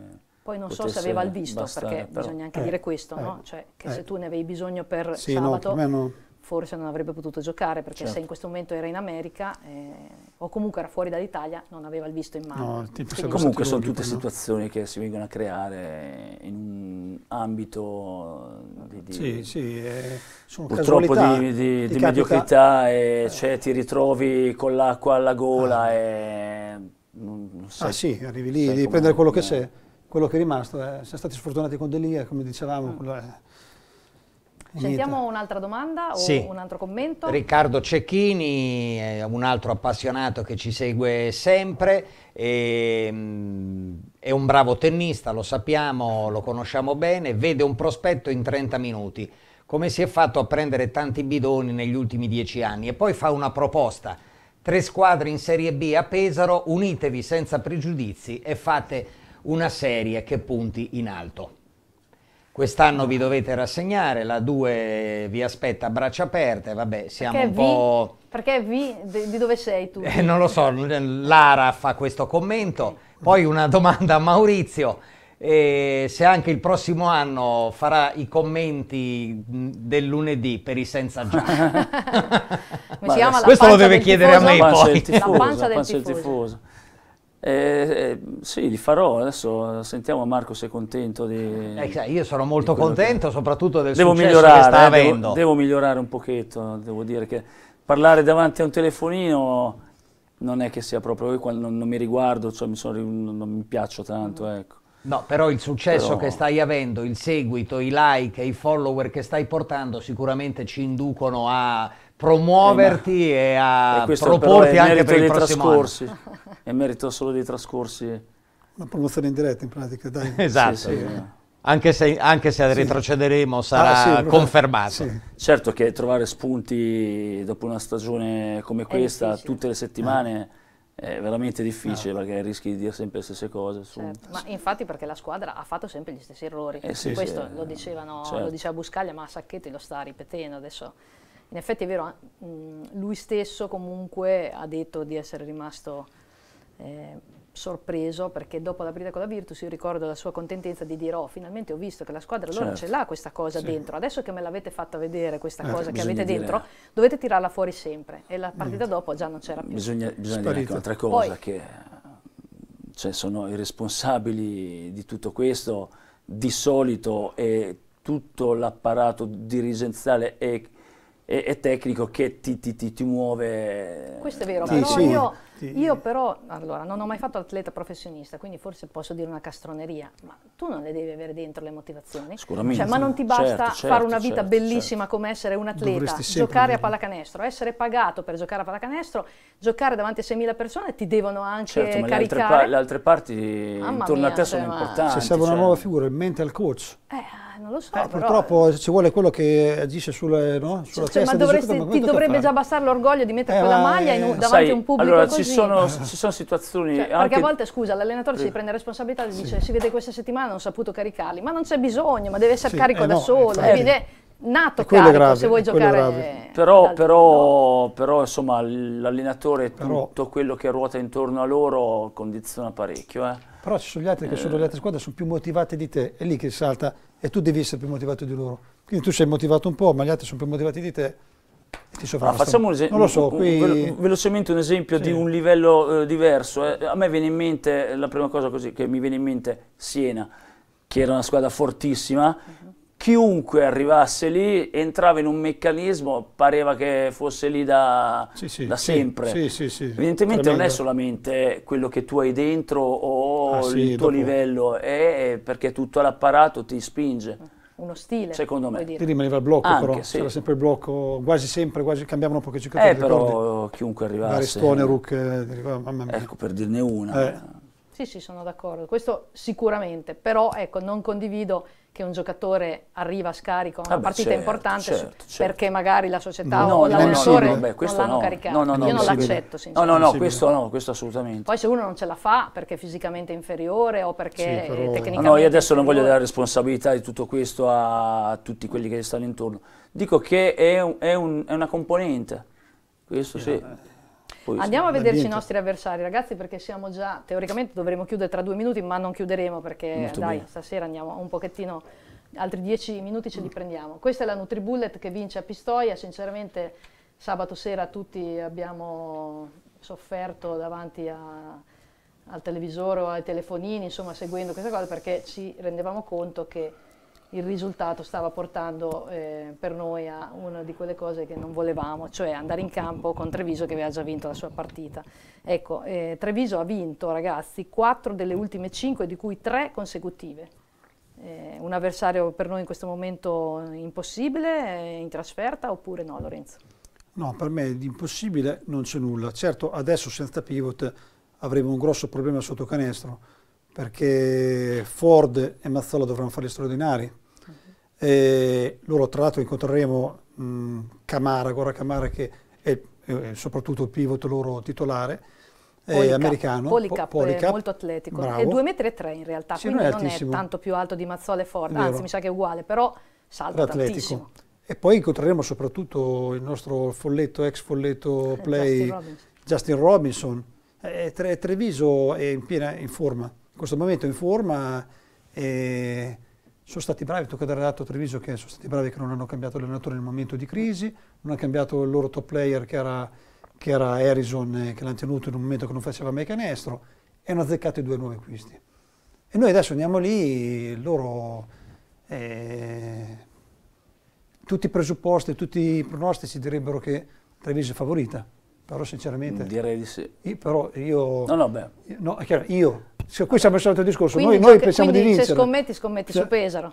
poi non so se aveva il visto, bastare, perché però, bisogna anche
eh, dire questo, eh, no? cioè, che eh. se tu ne avevi bisogno per sì, sabato, no, no. forse non avrebbe potuto giocare, perché certo. se in certo. questo momento era in America eh, o comunque era fuori dall'Italia, non aveva il visto in mano.
comunque sono tutte situazioni che si vengono a creare in un ambito di, di, sì, sì, eh, sono purtroppo di, di, di mediocrità, e, eh. cioè, ti ritrovi con l'acqua alla gola ah. e... Non, non ah sì, arrivi lì, devi prendere quello che sei
quello che è rimasto, eh, siamo stati sfortunati con Delia, come dicevamo. Mm. Quello, Sentiamo
un'altra domanda o sì. un altro commento.
Riccardo Cecchini, un altro appassionato che ci segue sempre, ehm, è un bravo tennista, lo sappiamo, lo conosciamo bene, vede un prospetto in 30 minuti. Come si è fatto a prendere tanti bidoni negli ultimi dieci anni? E poi fa una proposta. Tre squadre in Serie B a Pesaro, unitevi senza pregiudizi e fate una serie che punti in alto. Quest'anno vi dovete rassegnare, la 2 vi aspetta a braccia aperte, vabbè, siamo perché un po'...
Vi, perché vi, di dove sei tu? Eh,
non lo so, Lara fa questo commento, poi una domanda a Maurizio, eh, se anche il prossimo anno farà i commenti mm, del lunedì per i senza già. Questo lo deve chiedere a me la poi. la pancia del
tifoso. Eh, eh, sì, li farò adesso. Sentiamo Marco se è contento. Di, eh,
io sono molto contento, che... soprattutto del devo successo che sta eh, avendo. Devo,
devo, migliorare un pochetto. Devo dire che parlare davanti a un telefonino non è che sia proprio. Io non, non mi riguardo, cioè mi sono, non mi piaccio tanto. Mm. Ecco.
No, però il successo però... che stai avendo, il seguito, i like i follower che stai portando sicuramente ci inducono a promuoverti eh, e a e proporti anche per i trascorsi.
anno. È merito solo dei trascorsi. Una
promozione in diretta in pratica, dai.
esatto. Sì, sì, eh.
anche, se, anche se, retrocederemo ah, sarà ah, confermato.
Certo che trovare spunti dopo una stagione come questa, tutte le settimane... Eh è veramente difficile no. perché rischi di dire sempre le stesse cose. Certo.
Ma infatti perché la squadra ha fatto sempre gli stessi errori, eh sì, questo sì, lo, eh, dicevano, certo. lo diceva Buscaglia ma Sacchetti lo sta ripetendo adesso in effetti è vero, eh, mh, lui stesso comunque ha detto di essere rimasto eh, sorpreso perché dopo la partita con la Virtus io ricordo la sua contentezza di dire oh finalmente ho visto che la squadra certo. ce l'ha questa cosa sì. dentro, adesso che me l'avete fatta vedere questa eh, cosa che avete dire... dentro dovete tirarla fuori sempre e la partita mm. dopo già non c'era più.
Bisogna, bisogna dire un'altra cosa Poi, che cioè, sono i responsabili di tutto questo di solito è tutto l'apparato dirigenziale e e, e tecnico che ti, ti, ti, ti, muove. Questo è vero, sì, però sì. Io,
io,
però, allora, non ho mai fatto atleta professionista, quindi forse posso dire una castroneria, ma tu non le devi avere dentro le motivazioni. Sicuramente. Cioè, ma non ti certo, basta certo, certo, fare una vita certo, bellissima certo. come essere un atleta, giocare a pallacanestro, essere pagato per giocare a pallacanestro, giocare davanti a 6.000 persone, ti devono anche certo, ma caricare. Le altre, pa le
altre parti Mamma intorno mia, a te sono cioè, importanti. Se serve una cioè. nuova
figura, il mental coach.
Eh, Ah, non lo so. Eh, purtroppo
ci vuole quello che agisce sulle, no? Cioè,
sulla cioè, testa. Ma, dovresti, ma ti dovrebbe già
bastare l'orgoglio di mettere eh, quella maglia in, eh, davanti sai, a un pubblico allora, così. Ci sono, cioè,
ci sono situazioni... Cioè, perché a volte,
scusa, l'allenatore si prende responsabilità e sì. dice si vede questa settimana non ho saputo caricarli, ma non c'è bisogno, ma deve essere sì. carico eh, da no, solo. È nato carico grave, se vuoi giocare...
Però, però, no. però insomma l'allenatore tutto quello che ruota intorno a loro condiziona parecchio. Eh.
Però ci sono gli altri che sono eh. le altre squadre, sono più motivate di te, è lì che salta e tu devi essere più motivato di loro. Quindi tu sei motivato un po', ma gli altri sono più motivati di te. Ti Ah, facciamo un esempio, so, qui...
velocemente un esempio sì. di un livello eh, diverso. Eh. A me viene in mente, la prima cosa così che mi viene in mente, Siena, che era una squadra fortissima, uh mhm. -huh chiunque arrivasse lì entrava in un meccanismo, pareva che fosse lì da, sì, sì, da sempre. Sì, Evidentemente Tremendo. non è solamente quello che tu hai dentro o ah, il tuo dopo. livello, è perché tutto l'apparato ti spinge.
Uno stile, secondo me. Ti rimaneva il blocco, Anche, però c'era sempre il blocco, quasi sempre, quasi, cambiavano pochi giocatori. Eh, però ricordi? chiunque arrivasse. Stone, Rook, eh, ecco
per dirne una. Eh.
Sì, sì, sono d'accordo, questo sicuramente, però ecco, non condivido che un giocatore arriva a scarico a una ah beh, partita certo, importante certo, certo. perché magari la società no, o l'allenatore no, no, no, non l'hanno no. caricato. No, no, Io non l'accetto, No, no, no, questo
no, questo assolutamente. Poi
se uno non ce la fa perché è fisicamente inferiore o perché sì, però... tecnicamente... No, io adesso non voglio dare
responsabilità di tutto questo a tutti quelli che stanno intorno. Dico che è, un, è, un, è una componente, questo sì. sì. Poi Andiamo a vederci ambiente. i
nostri avversari, ragazzi, perché siamo già, teoricamente dovremo chiudere tra due minuti, ma non chiuderemo perché Molto dai, bene. stasera andiamo un pochettino, altri dieci minuti ce li prendiamo. Questa è la Nutribullet che vince a Pistoia, sinceramente sabato sera tutti abbiamo sofferto davanti a, al televisore o ai telefonini, insomma seguendo questa cosa perché ci rendevamo conto che il risultato stava portando eh, per noi a una di quelle cose che non volevamo, cioè andare in campo con Treviso che aveva già vinto la sua partita. Ecco, eh, Treviso ha vinto, ragazzi, quattro delle ultime cinque, di cui tre consecutive. Eh, un avversario per noi in questo momento impossibile, eh, in trasferta oppure no, Lorenzo?
No, per me di impossibile non c'è nulla. Certo, adesso senza pivot avremo un grosso problema sotto canestro perché Ford e Mazzola dovranno fare gli straordinari e loro tra l'altro incontreremo mh, mm, Camara, Gora Camara che è, è eh, soprattutto il pivot loro titolare, eh, Policap, americano. Eh, Policap, Policap, molto atletico. Bravo. È
2,3 m in realtà, sì, quindi non è, non è, tanto più alto di Mazzola e Ford, anzi mi sa che è uguale, però salta tantissimo.
E poi incontreremo soprattutto il nostro folletto, ex folletto play, Justin Robinson. Justin Robinson. Eh, tre, Treviso è in piena in forma, in questo momento è in forma, eh, sono stati bravi, tocca dare dato a Treviso che sono stati bravi che non hanno cambiato l'allenatore nel momento di crisi, non ha cambiato il loro top player che era, che era Harrison, che l'ha tenuto in un momento che non faceva mai canestro, e hanno azzeccato i due nuovi acquisti. E noi adesso andiamo lì, loro... Eh, tutti i presupposti, tutti i pronostici direbbero che Treviso è favorita, però sinceramente... Direi di sì. Io, però io... No, no, beh. No, chiaro, io cioè, qui siamo al solito discorso, quindi, noi, noi che, pensiamo di vincere. se
scommetti, scommetti cioè. su Pesaro.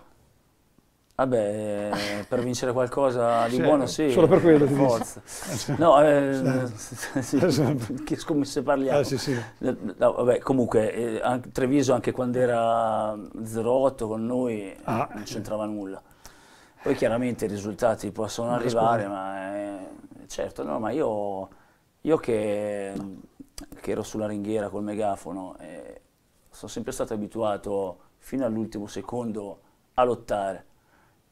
Vabbè, per vincere qualcosa di cioè, buono sì. Solo per quello di forza. No, eh, sì. che scommesse parliamo. Ah, sì, sì. No, vabbè, comunque, eh, anche, Treviso anche quando era 08 con noi ah, non c'entrava nulla. Poi chiaramente i risultati possono non arrivare, risponde. ma eh, certo, no, ma io, io che, no. che, ero sulla ringhiera col megafono... Eh, sono sempre stato abituato fino all'ultimo secondo a lottare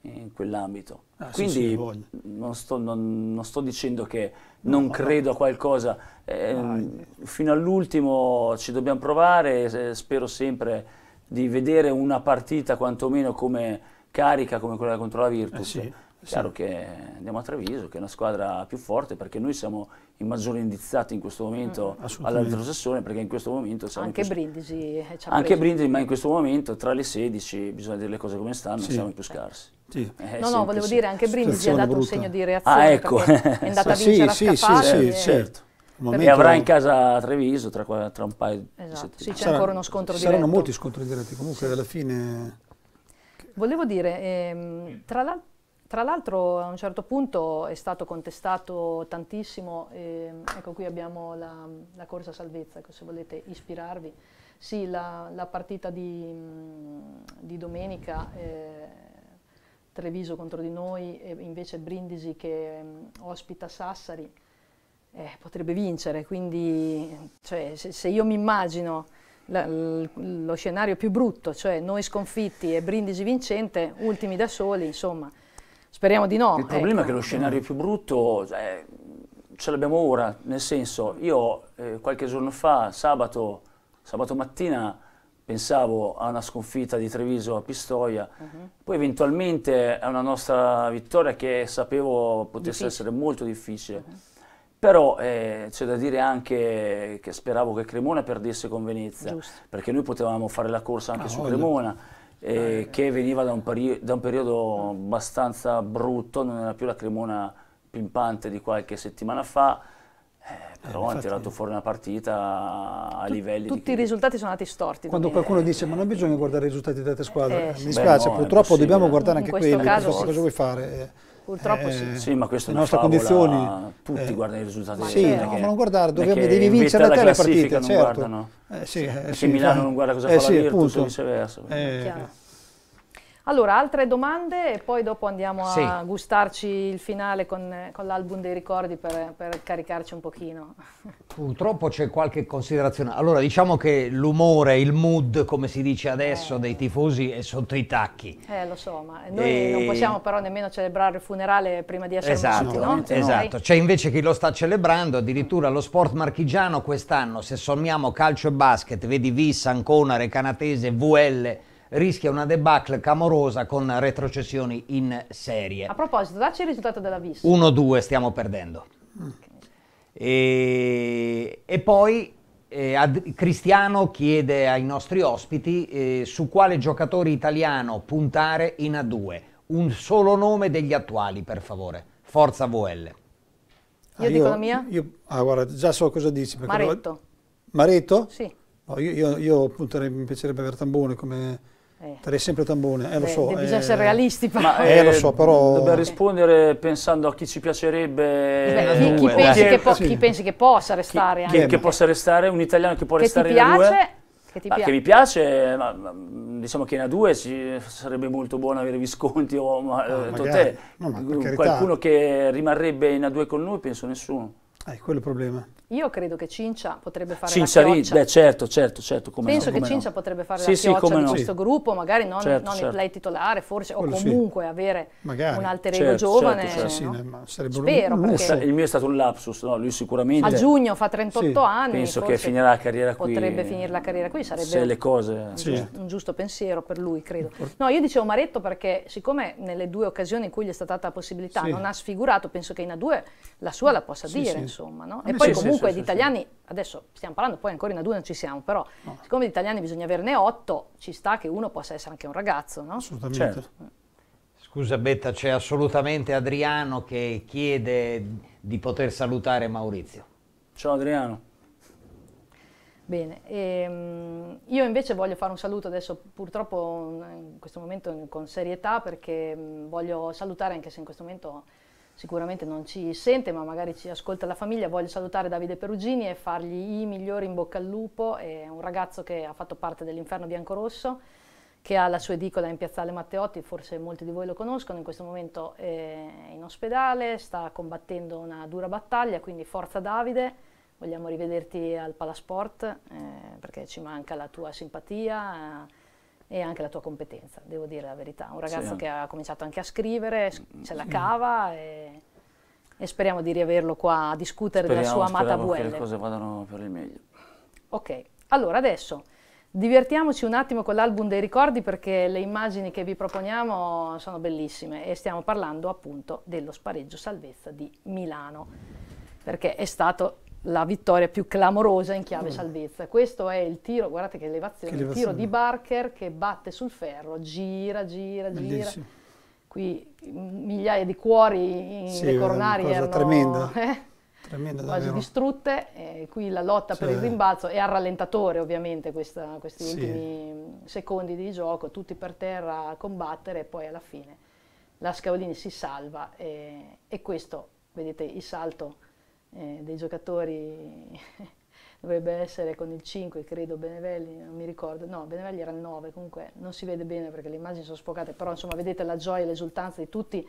in quell'ambito. Ah, Quindi sì, sì, non, sto, non, non, sto, dicendo che non no, credo a qualcosa, eh, fino all'ultimo ci dobbiamo provare, spero sempre di vedere una partita quantomeno come carica come quella contro la Virtus. Eh sì, Chiaro che andiamo a Treviso, che è una squadra più forte perché noi siamo i maggiori indiziati in questo momento mm, sessione perché in questo momento siamo anche questo... Brindisi eh, anche Brindisi ma in questo momento tra le 16 bisogna dire le cose come stanno sì. siamo più scarsi sì. Eh, no no volevo dire anche Brindisi ha dato brutta. un segno di ah, reazione ah ecco è andata a vincere sì, a Scafari sì, sì, e... certo e avrà in casa Treviso tra, tra un paio esatto. di settimane. Sì, c'è ancora uno scontro diretto. Saranno
molti scontri diretti comunque alla fine.
Volevo dire, ehm, tra l'altro tra l'altro a un certo punto è stato contestato tantissimo, eh, ecco qui abbiamo la, la, corsa salvezza, ecco, se volete ispirarvi, sì la, la partita di, di domenica eh, Treviso contro di noi e invece Brindisi che eh, ospita Sassari eh, potrebbe vincere, quindi cioè, se, se io mi immagino la, lo scenario più brutto, cioè noi sconfitti e Brindisi vincente, ultimi da soli, insomma Speriamo di no. Il problema ecco. è che lo ecco. scenario
più brutto eh, ce l'abbiamo ora, nel senso io eh, qualche giorno fa, sabato, sabato, mattina, pensavo a una sconfitta di Treviso a Pistoia, uh mhm. -huh. poi eventualmente a una nostra vittoria che sapevo potesse difficile. essere molto difficile. Uh mhm. -huh. Però eh, c'è da dire anche che speravo che Cremona perdesse con Venezia, Giusto. perché noi potevamo fare la corsa anche ah, su Cremona eh, che veniva da un, da un, periodo abbastanza brutto, non era più la cremona pimpante di qualche settimana fa, eh, però eh, hanno tirato fuori una partita a livelli Tutti
di... i risultati sono andati storti. Quando qualcuno eh,
dice ma non bisogna guardare i risultati di altre squadre, eh, mi dispiace, Beh, no, purtroppo dobbiamo guardare anche quelli, caso, cosa vuoi fare?
Purtroppo eh,
sì. Sì, ma questa è una favola, tutti eh, guardano i risultati. Sì, no, ma non guardare, dobbiamo, devi vincere te le partite, certo.
guardano. Eh, sì, eh, sì, Milano non guarda cosa eh, fa sì, la Virtus appunto. viceversa. Eh, eh
allora, altre domande e poi dopo andiamo sì. a gustarci il finale con, con l'album dei ricordi per, per, caricarci un pochino.
Purtroppo c'è qualche considerazione. Allora, diciamo che l'umore, il mood, come si dice adesso, eh. dei tifosi è sotto i tacchi.
Eh, lo so, ma noi e... non possiamo però nemmeno celebrare il funerale prima di essere esatto, morti,
no? Esatto,
c'è invece chi lo sta celebrando, addirittura lo sport marchigiano quest'anno, se sommiamo calcio e basket, vedi Vis, Ancona, Recanatese, VL rischia una debacle clamorosa con retrocessioni in serie. A
proposito, dacci il risultato della vista.
1-2 stiamo perdendo. Okay. E, e, poi eh, Ad, Cristiano chiede ai nostri ospiti eh, su quale giocatore italiano puntare in A2. Un solo nome degli attuali, per favore. Forza VL.
Io, ah, dico io, la mia?
Io, ah, guarda, già so cosa dici.
Maretto. Lo... Maretto? Sì. No, io, io, io appunto, mi piacerebbe avere Tambone come eh. sempre tambone, eh, lo eh, so. Eh,
bisogna eh, essere
realisti, però. Ma,
eh, lo so, eh, però... Dobbiamo rispondere pensando a chi ci piacerebbe... Eh beh, chi, chi, pensi che po- sì. chi, pensi
che possa restare? Chi, che
possa restare, un italiano che può che restare ti piace, in due? Che ti piace? Che mi piace, ma, ma, diciamo che in A2 ci, sarebbe molto buono avere Visconti o ma, ah, no, Totè. No, qualcuno che rimarrebbe in A2 con noi, penso nessuno. Eh, quello è il problema.
Io credo che Cincia potrebbe fare Cinciari, la chioccia. Beh, certo,
certo, certo. Come Penso no, come che Cincia no. potrebbe fare sì, la chioccia sì, di no. questo
gruppo, magari non, certo, non certo. lei titolare, forse, Quello o comunque sì. avere magari. un alter ego certo, certo giovane.
Certo, certo. Spero, un... perché... Il mio è stato un lapsus, lui sicuramente... A giugno
fa 38 anni. Penso che finirà
la carriera qui. Potrebbe finire la carriera qui, sarebbe se le cose...
un giusto pensiero per lui, credo. No, io dicevo Maretto perché siccome nelle due occasioni in cui gli è stata data la possibilità non ha sfigurato, penso che in A2 la sua la possa dire, insomma. E poi comunque comunque sì, di italiani, adesso stiamo parlando, poi ancora in A2 non ci siamo, però no. siccome di italiani bisogna averne 8, ci sta che uno possa essere anche un ragazzo, no?
Assolutamente. Certo.
Scusa Betta, c'è assolutamente Adriano che chiede di poter salutare Maurizio.
Ciao Adriano.
Bene, ehm, io invece voglio fare un saluto adesso purtroppo in questo momento con serietà perché voglio salutare anche se in questo momento sicuramente non ci sente, ma magari ci ascolta la famiglia, voglio salutare Davide Perugini e fargli i migliori in bocca al lupo. È un ragazzo che ha fatto parte dell'Inferno Biancorosso, che ha la sua edicola in Piazzale Matteotti, forse molti di voi lo conoscono, in questo momento è in ospedale, sta combattendo una dura battaglia, quindi forza Davide, vogliamo rivederti al Palasport eh, perché ci manca la tua simpatia. Eh, e anche la tua competenza, devo dire la verità. Un ragazzo sì. che ha cominciato anche a scrivere, mm, ce la mm. cava e, e speriamo di riaverlo qua a discutere speriamo, della sua amata Speriamo che le cose
vadano per il meglio.
Ok, allora adesso... Divertiamoci un attimo con l'album dei ricordi perché le immagini che vi proponiamo sono bellissime e stiamo parlando appunto dello spareggio salvezza di Milano perché è stato la vittoria più clamorosa in chiave mm. salvezza. Questo è il tiro, guardate che elevazione, che elevazione, il tiro di Barker che batte sul ferro, gira, gira, Bellissimo. gira. Qui migliaia di cuori, sì, le coronarie erano tremenda. Eh, tremenda quasi distrutte, eh, qui la lotta cioè. per il rimbalzo è al rallentatore ovviamente questa, questi sì. ultimi secondi di gioco, tutti per terra a combattere e poi alla fine la Scavolini si salva e, e questo, vedete il salto eh, dei giocatori dovrebbe essere con il 5, credo Benevelli, non mi ricordo, no, Benevelli era il 9, comunque non si vede bene perché le immagini sono sfocate, però insomma vedete la gioia e l'esultanza di tutti,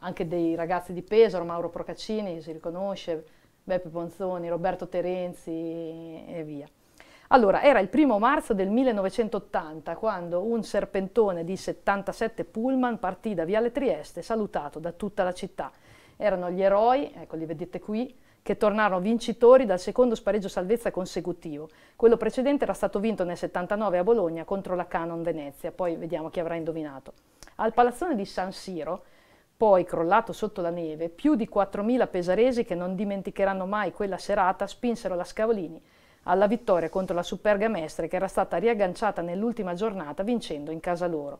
anche dei ragazzi di Pesaro, Mauro Procaccini si riconosce, Beppe Ponzoni, Roberto Terenzi e via. Allora, era il primo marzo del 1980 quando un serpentone di 77 pullman partì da Viale Trieste salutato da tutta la città. Erano gli eroi, ecco li vedete qui, che tornarono vincitori dal secondo spareggio salvezza consecutivo. Quello precedente era stato vinto nel 79 a Bologna contro la Canon Venezia, poi vediamo chi avrà indovinato. Al palazzone di San Siro, poi crollato sotto la neve, più di 4.000 pesaresi che non dimenticheranno mai quella serata spinsero la Scavolini alla vittoria contro la Superga Mestre che era stata riagganciata nell'ultima giornata vincendo in casa loro.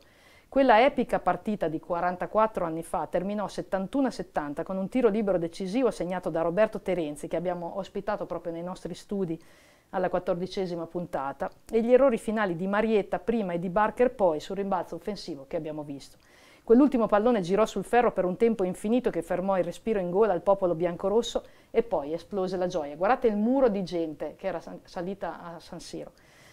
Quella epica partita di 44 anni fa terminò 71-70 con un tiro libero decisivo segnato da Roberto Terenzi, che abbiamo ospitato proprio nei nostri studi alla quattordicesima puntata, e gli errori finali di Marietta prima e di Barker poi sul rimbalzo offensivo che abbiamo visto. Quell'ultimo pallone girò sul ferro per un tempo infinito che fermò il respiro in gola al popolo biancorosso e poi esplose la gioia. Guardate il muro di gente che era salita a San Siro.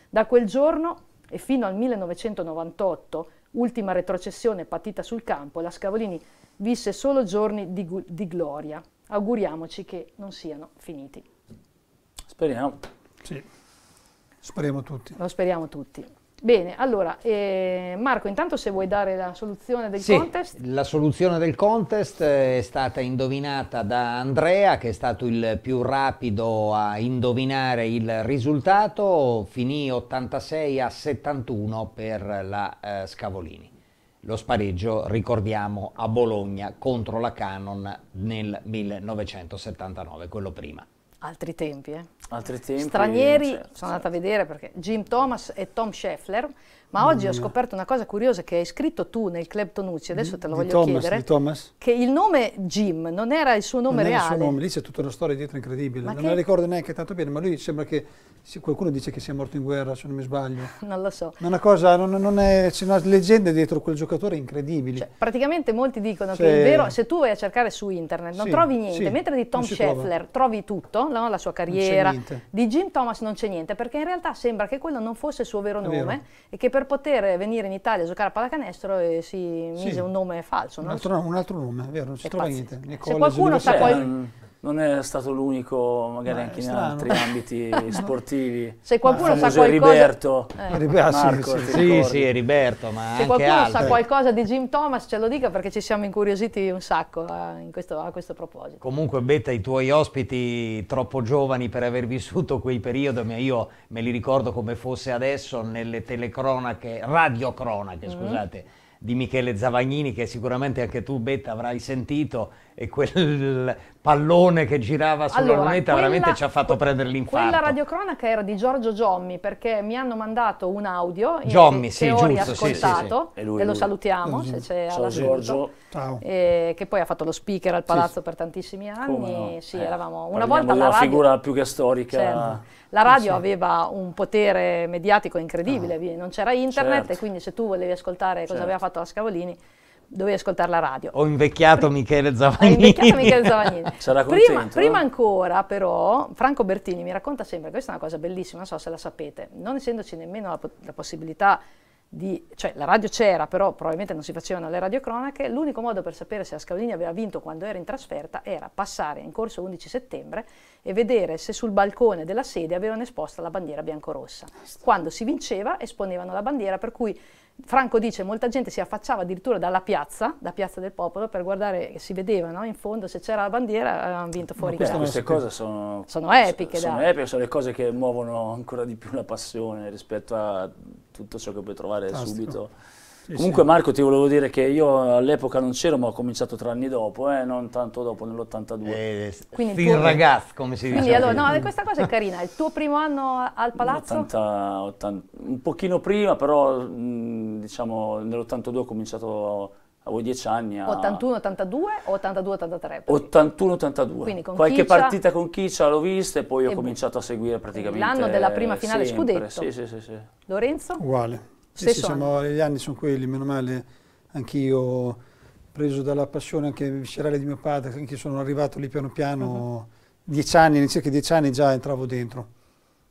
Da quel giorno e fino al 1998 ultima retrocessione patita sul campo, la Scavolini visse solo giorni di, di gloria. Auguriamoci che non siano finiti.
Speriamo. Sì.
Speriamo tutti. Lo speriamo tutti. Bene, allora eh, Marco, intanto se vuoi dare la soluzione del sì, contest.
La soluzione del contest eh, è stata indovinata da Andrea, che è stato il più rapido a indovinare il risultato, finì 86 a 71 per la eh, Scavolini. Lo spareggio, ricordiamo, a Bologna contro la Canon nel 1979, quello prima.
Altri tempi, eh? Altri tempi. Stranieri, certo, sono certo. andata a certo. vedere perché Jim Thomas e Tom Scheffler ma oggi ho mm. scoperto una cosa curiosa che hai scritto tu nel Club Tonucci, adesso mm, te lo voglio Thomas, chiedere. Di Thomas? Che il nome Jim non era il suo nome non reale. Non era il suo nome,
lì c'è tutta una storia dietro incredibile. Ma non che... la ricordo neanche tanto bene, ma lui sembra che qualcuno dice che sia morto in guerra, se non mi sbaglio.
non lo so. Ma
una cosa, non, non è, c'è una leggenda dietro quel giocatore incredibile. Cioè,
praticamente molti dicono cioè... che è vero, se tu vai a cercare su internet non sì, trovi niente, sì, mentre di Tom Scheffler trovi tutto, no? la sua carriera, di Jim Thomas non c'è niente, perché in realtà sembra che quello non fosse il suo vero nome vero. e che per per poter venire in Italia a giocare a pallacanestro e eh, si mise sì. un nome falso. No? Un, altro, un altro nome, vero, non si è trova pazzesco. niente. Se qualcuno, sa qual
non è stato l'unico, magari anche in altri ambiti sportivi. Se qualcuno sa qualcosa... Riberto, eh. Marco, sì, sì, sì,
Riberto, ma
Se qualcuno altri. sa
qualcosa di Jim Thomas ce lo dica perché ci siamo incuriositi un sacco a, eh, in questo, a questo proposito.
Comunque Betta, i tuoi ospiti troppo giovani per aver vissuto quel periodo, ma io me li ricordo come fosse adesso nelle telecronache, radiocronache, mm. scusate, di Michele Zavagnini che sicuramente anche tu Betta avrai sentito e quel pallone che girava sulla allora, lunetta quella, veramente ci ha fatto prendere l'infarto. Quella
radiocronaca era di Giorgio Giommi perché mi hanno mandato un audio eh, Giommi, sì, ho giusto, riascoltato sì, sì, lui, e lo salutiamo mm-hmm. se c'è Ciao, Giorgio. Ciao. che poi ha fatto lo speaker al palazzo per tantissimi
anni. No? Sì, eh, eravamo una volta alla una radio. figura più che storica. Certo
la eh radio sì. aveva un potere mediatico incredibile, ah, non c'era internet certo. e quindi se tu volevi ascoltare certo. cosa aveva certo. fatto la Scavolini dovevi ascoltare la radio. Ho
invecchiato Michele Zavagnini. Ho
invecchiato Michele Zavagnini.
Sarà prima, no? prima,
ancora però Franco Bertini mi racconta sempre, questa è una cosa bellissima, non so se la sapete, non essendoci nemmeno la, la possibilità di, cioè la radio c'era, però probabilmente non si facevano le radiocronache, l'unico modo per sapere se la Scavolini aveva vinto quando era in trasferta era passare in corso 11 settembre e vedere se sul balcone della sede avevano esposta la bandiera biancorossa. Quando si vinceva esponevano la bandiera, per cui Franco dice molta gente si affacciava addirittura dalla piazza, da Piazza del Popolo, per guardare che si vedeva no? in fondo se c'era la bandiera avevano vinto fuori casa. Queste cose sono, sono epiche, sono, dai.
epiche, sono le cose che muovono ancora di più la passione rispetto a tutto ciò che puoi trovare Fantastico. subito. Sì, Comunque sì. Marco ti volevo dire che io all'epoca non c'ero ma ho cominciato tre anni dopo, eh, non tanto dopo, nell'82. Eh, quindi il ragazzo come si dice. Quindi allora, no, questa cosa è
carina, il tuo primo anno al palazzo?
80, 80, un pochino prima però mh, diciamo nell'82 ho cominciato avevo dieci anni. A...
81-82 o 82-83?
81-82. Qualche Chicia... partita con Chiccia l'ho vista e poi ho cominciato a seguire praticamente. L'anno della prima finale sempre. scudetto. Sì, sì, sì, sì.
Lorenzo? Uguale. Sì, sì siamo,
gli anni sono quelli, meno male, anch'io preso dalla passione anche viscerale di mio padre, anche sono arrivato lì piano piano, uh -huh. dieci anni, in circa dieci anni già entravo dentro.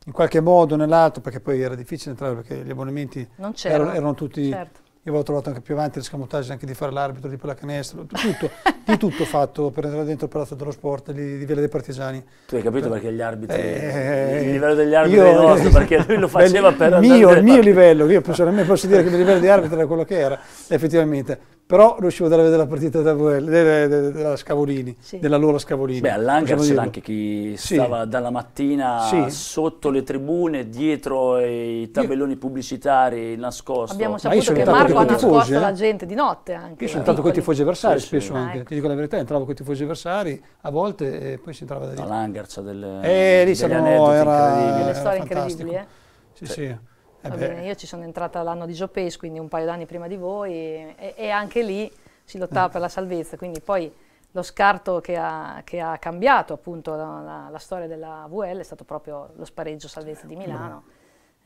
In qualche modo o nell'altro, perché poi era difficile entrare perché gli abbonamenti erano, erano, tutti certo io avevo trovato anche più avanti le scamotage anche di fare l'arbitro di pallacanestro, tutto, di tutto fatto per entrare dentro il palazzo dello sport di, di Viale dei Partigiani. Tu hai capito perché gli arbitri, eh, il eh, livello degli arbitri io, è nostro, perché lui lo faceva per mio, Il mio livello, io personalmente cioè, posso dire che il livello di arbitro era quello che era, effettivamente però riuscivo ad andare a vedere la partita della, della Scavolini, sì. della loro Scavolini. Beh, all'Hangar c'era
anche chi stava dalla mattina sì. sotto le tribune, dietro i tabelloni pubblicitari nascosti. Abbiamo saputo che Marco ha nascosto eh? la
gente di notte anche. Io sono stato con i tifosi
avversari spesso anche, ah, ecco. ti dico la verità, entravo con i tifosi avversari a volte e eh, poi si entrava da lì. All'Hangar c'era delle, eh, lì delle sono, era, incredibili. Delle storie incredibili, eh? Sì, sì. Eh bene,
io ci sono entrata l'anno di Jopes, quindi un paio d'anni prima di voi, e, e anche lì si lottava mm. per la salvezza, quindi poi lo scarto che ha, che ha cambiato appunto la, la, la, storia della VL è stato proprio lo spareggio salvezza di Milano. Mm.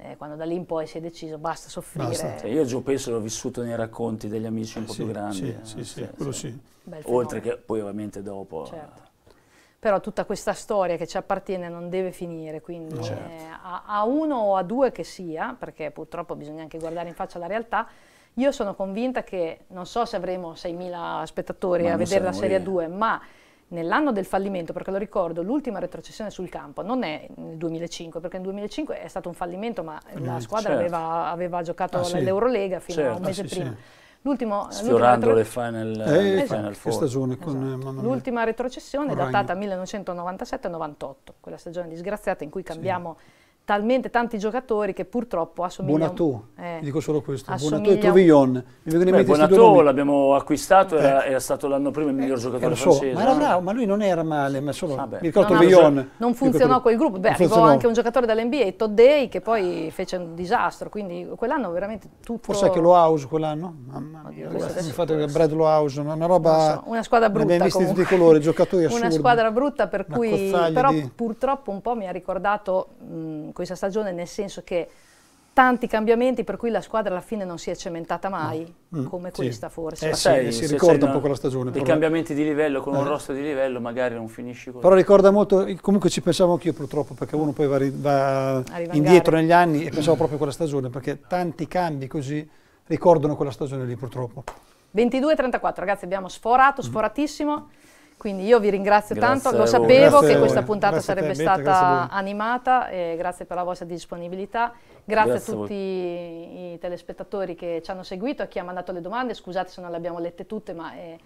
Eh, quando da lì in poi si è deciso basta soffrire. Basta. Cioè,
io Gio Peso l'ho vissuto nei racconti degli amici un po' sì, più grandi. Sì, eh, sì, sì, quello sì. Oltre che poi ovviamente dopo
certo però tutta questa storia che ci appartiene non deve finire, quindi no. eh, a, a, uno o a due che sia, perché purtroppo bisogna anche guardare in faccia la realtà, io sono convinta che non so se avremo 6.000 spettatori ma a vedere la Serie 2, ma nell'anno del fallimento, perché lo ricordo, l'ultima retrocessione sul campo non è nel 2005, perché nel 2005 è stato un fallimento, ma la eh, squadra certo. aveva, aveva, giocato ah, l'Eurolega fino certo. a un certo, mese ah, prima. sì. L'ultimo, Sfiorando le final, eh, final esatto,
esatto. L'ultima
retrocessione è datata 1997-98, quella stagione disgraziata in cui cambiamo sì talmente tanti giocatori che purtroppo assomigliano... Bonatù, eh, dico solo
questo, Bonatù e Trovillon. Mi vengono
l'abbiamo acquistato, eh. era, era, stato l'anno prima il miglior eh, giocatore eh, so, francese. Ma, era
bravo, ma lui non era
male, ma solo... Ah mi ricordo no, non
funzionò quel gruppo, beh, arrivò anche un giocatore dell'NBA, Day, che poi fece un disastro, quindi quell'anno veramente tutto... Forse anche
lo house quell'anno, mamma mia, il fatto che Brad Lohouse, una roba... So, una squadra brutta abbiamo visti tutti i colori, giocatori assurdi. Una squadra
brutta per cui... Però purtroppo un po' mi ha ricordato... Mm, questa stagione, nel senso che tanti cambiamenti per cui la squadra alla fine non si è cementata mai, mm. come sì.
questa forse. Eh, sai, sì, si ricorda un po' quella stagione. I cambiamenti
di livello, con eh. un rosso di livello magari non finisci così. Però ricorda
molto, comunque ci pensavo anch'io purtroppo, perché uno poi va, va indietro negli anni e pensavo proprio a quella stagione, perché tanti cambi così ricordano quella stagione lì purtroppo.
22-34 ragazzi abbiamo sforato, mm. sforatissimo. Quindi io vi ringrazio grazie tanto, lo sapevo che questa puntata grazie sarebbe te, stata animata, e grazie per la vostra disponibilità, grazie, a tutti a i telespettatori che ci hanno seguito, a chi ha mandato le domande, scusate se non le abbiamo lette tutte, ma è,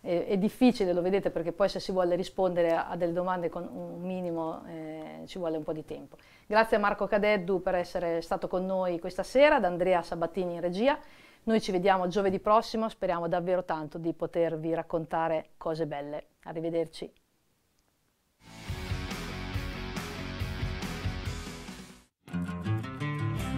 è, è difficile, lo vedete, perché poi se si vuole rispondere a, a delle domande con un minimo eh, ci vuole un po' di tempo. Grazie a Marco Cadeddu per essere stato con noi questa sera, ad Andrea Sabattini in regia. Noi ci vediamo giovedì prossimo, speriamo davvero tanto di potervi raccontare cose belle. Arrivederci.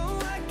Oh, I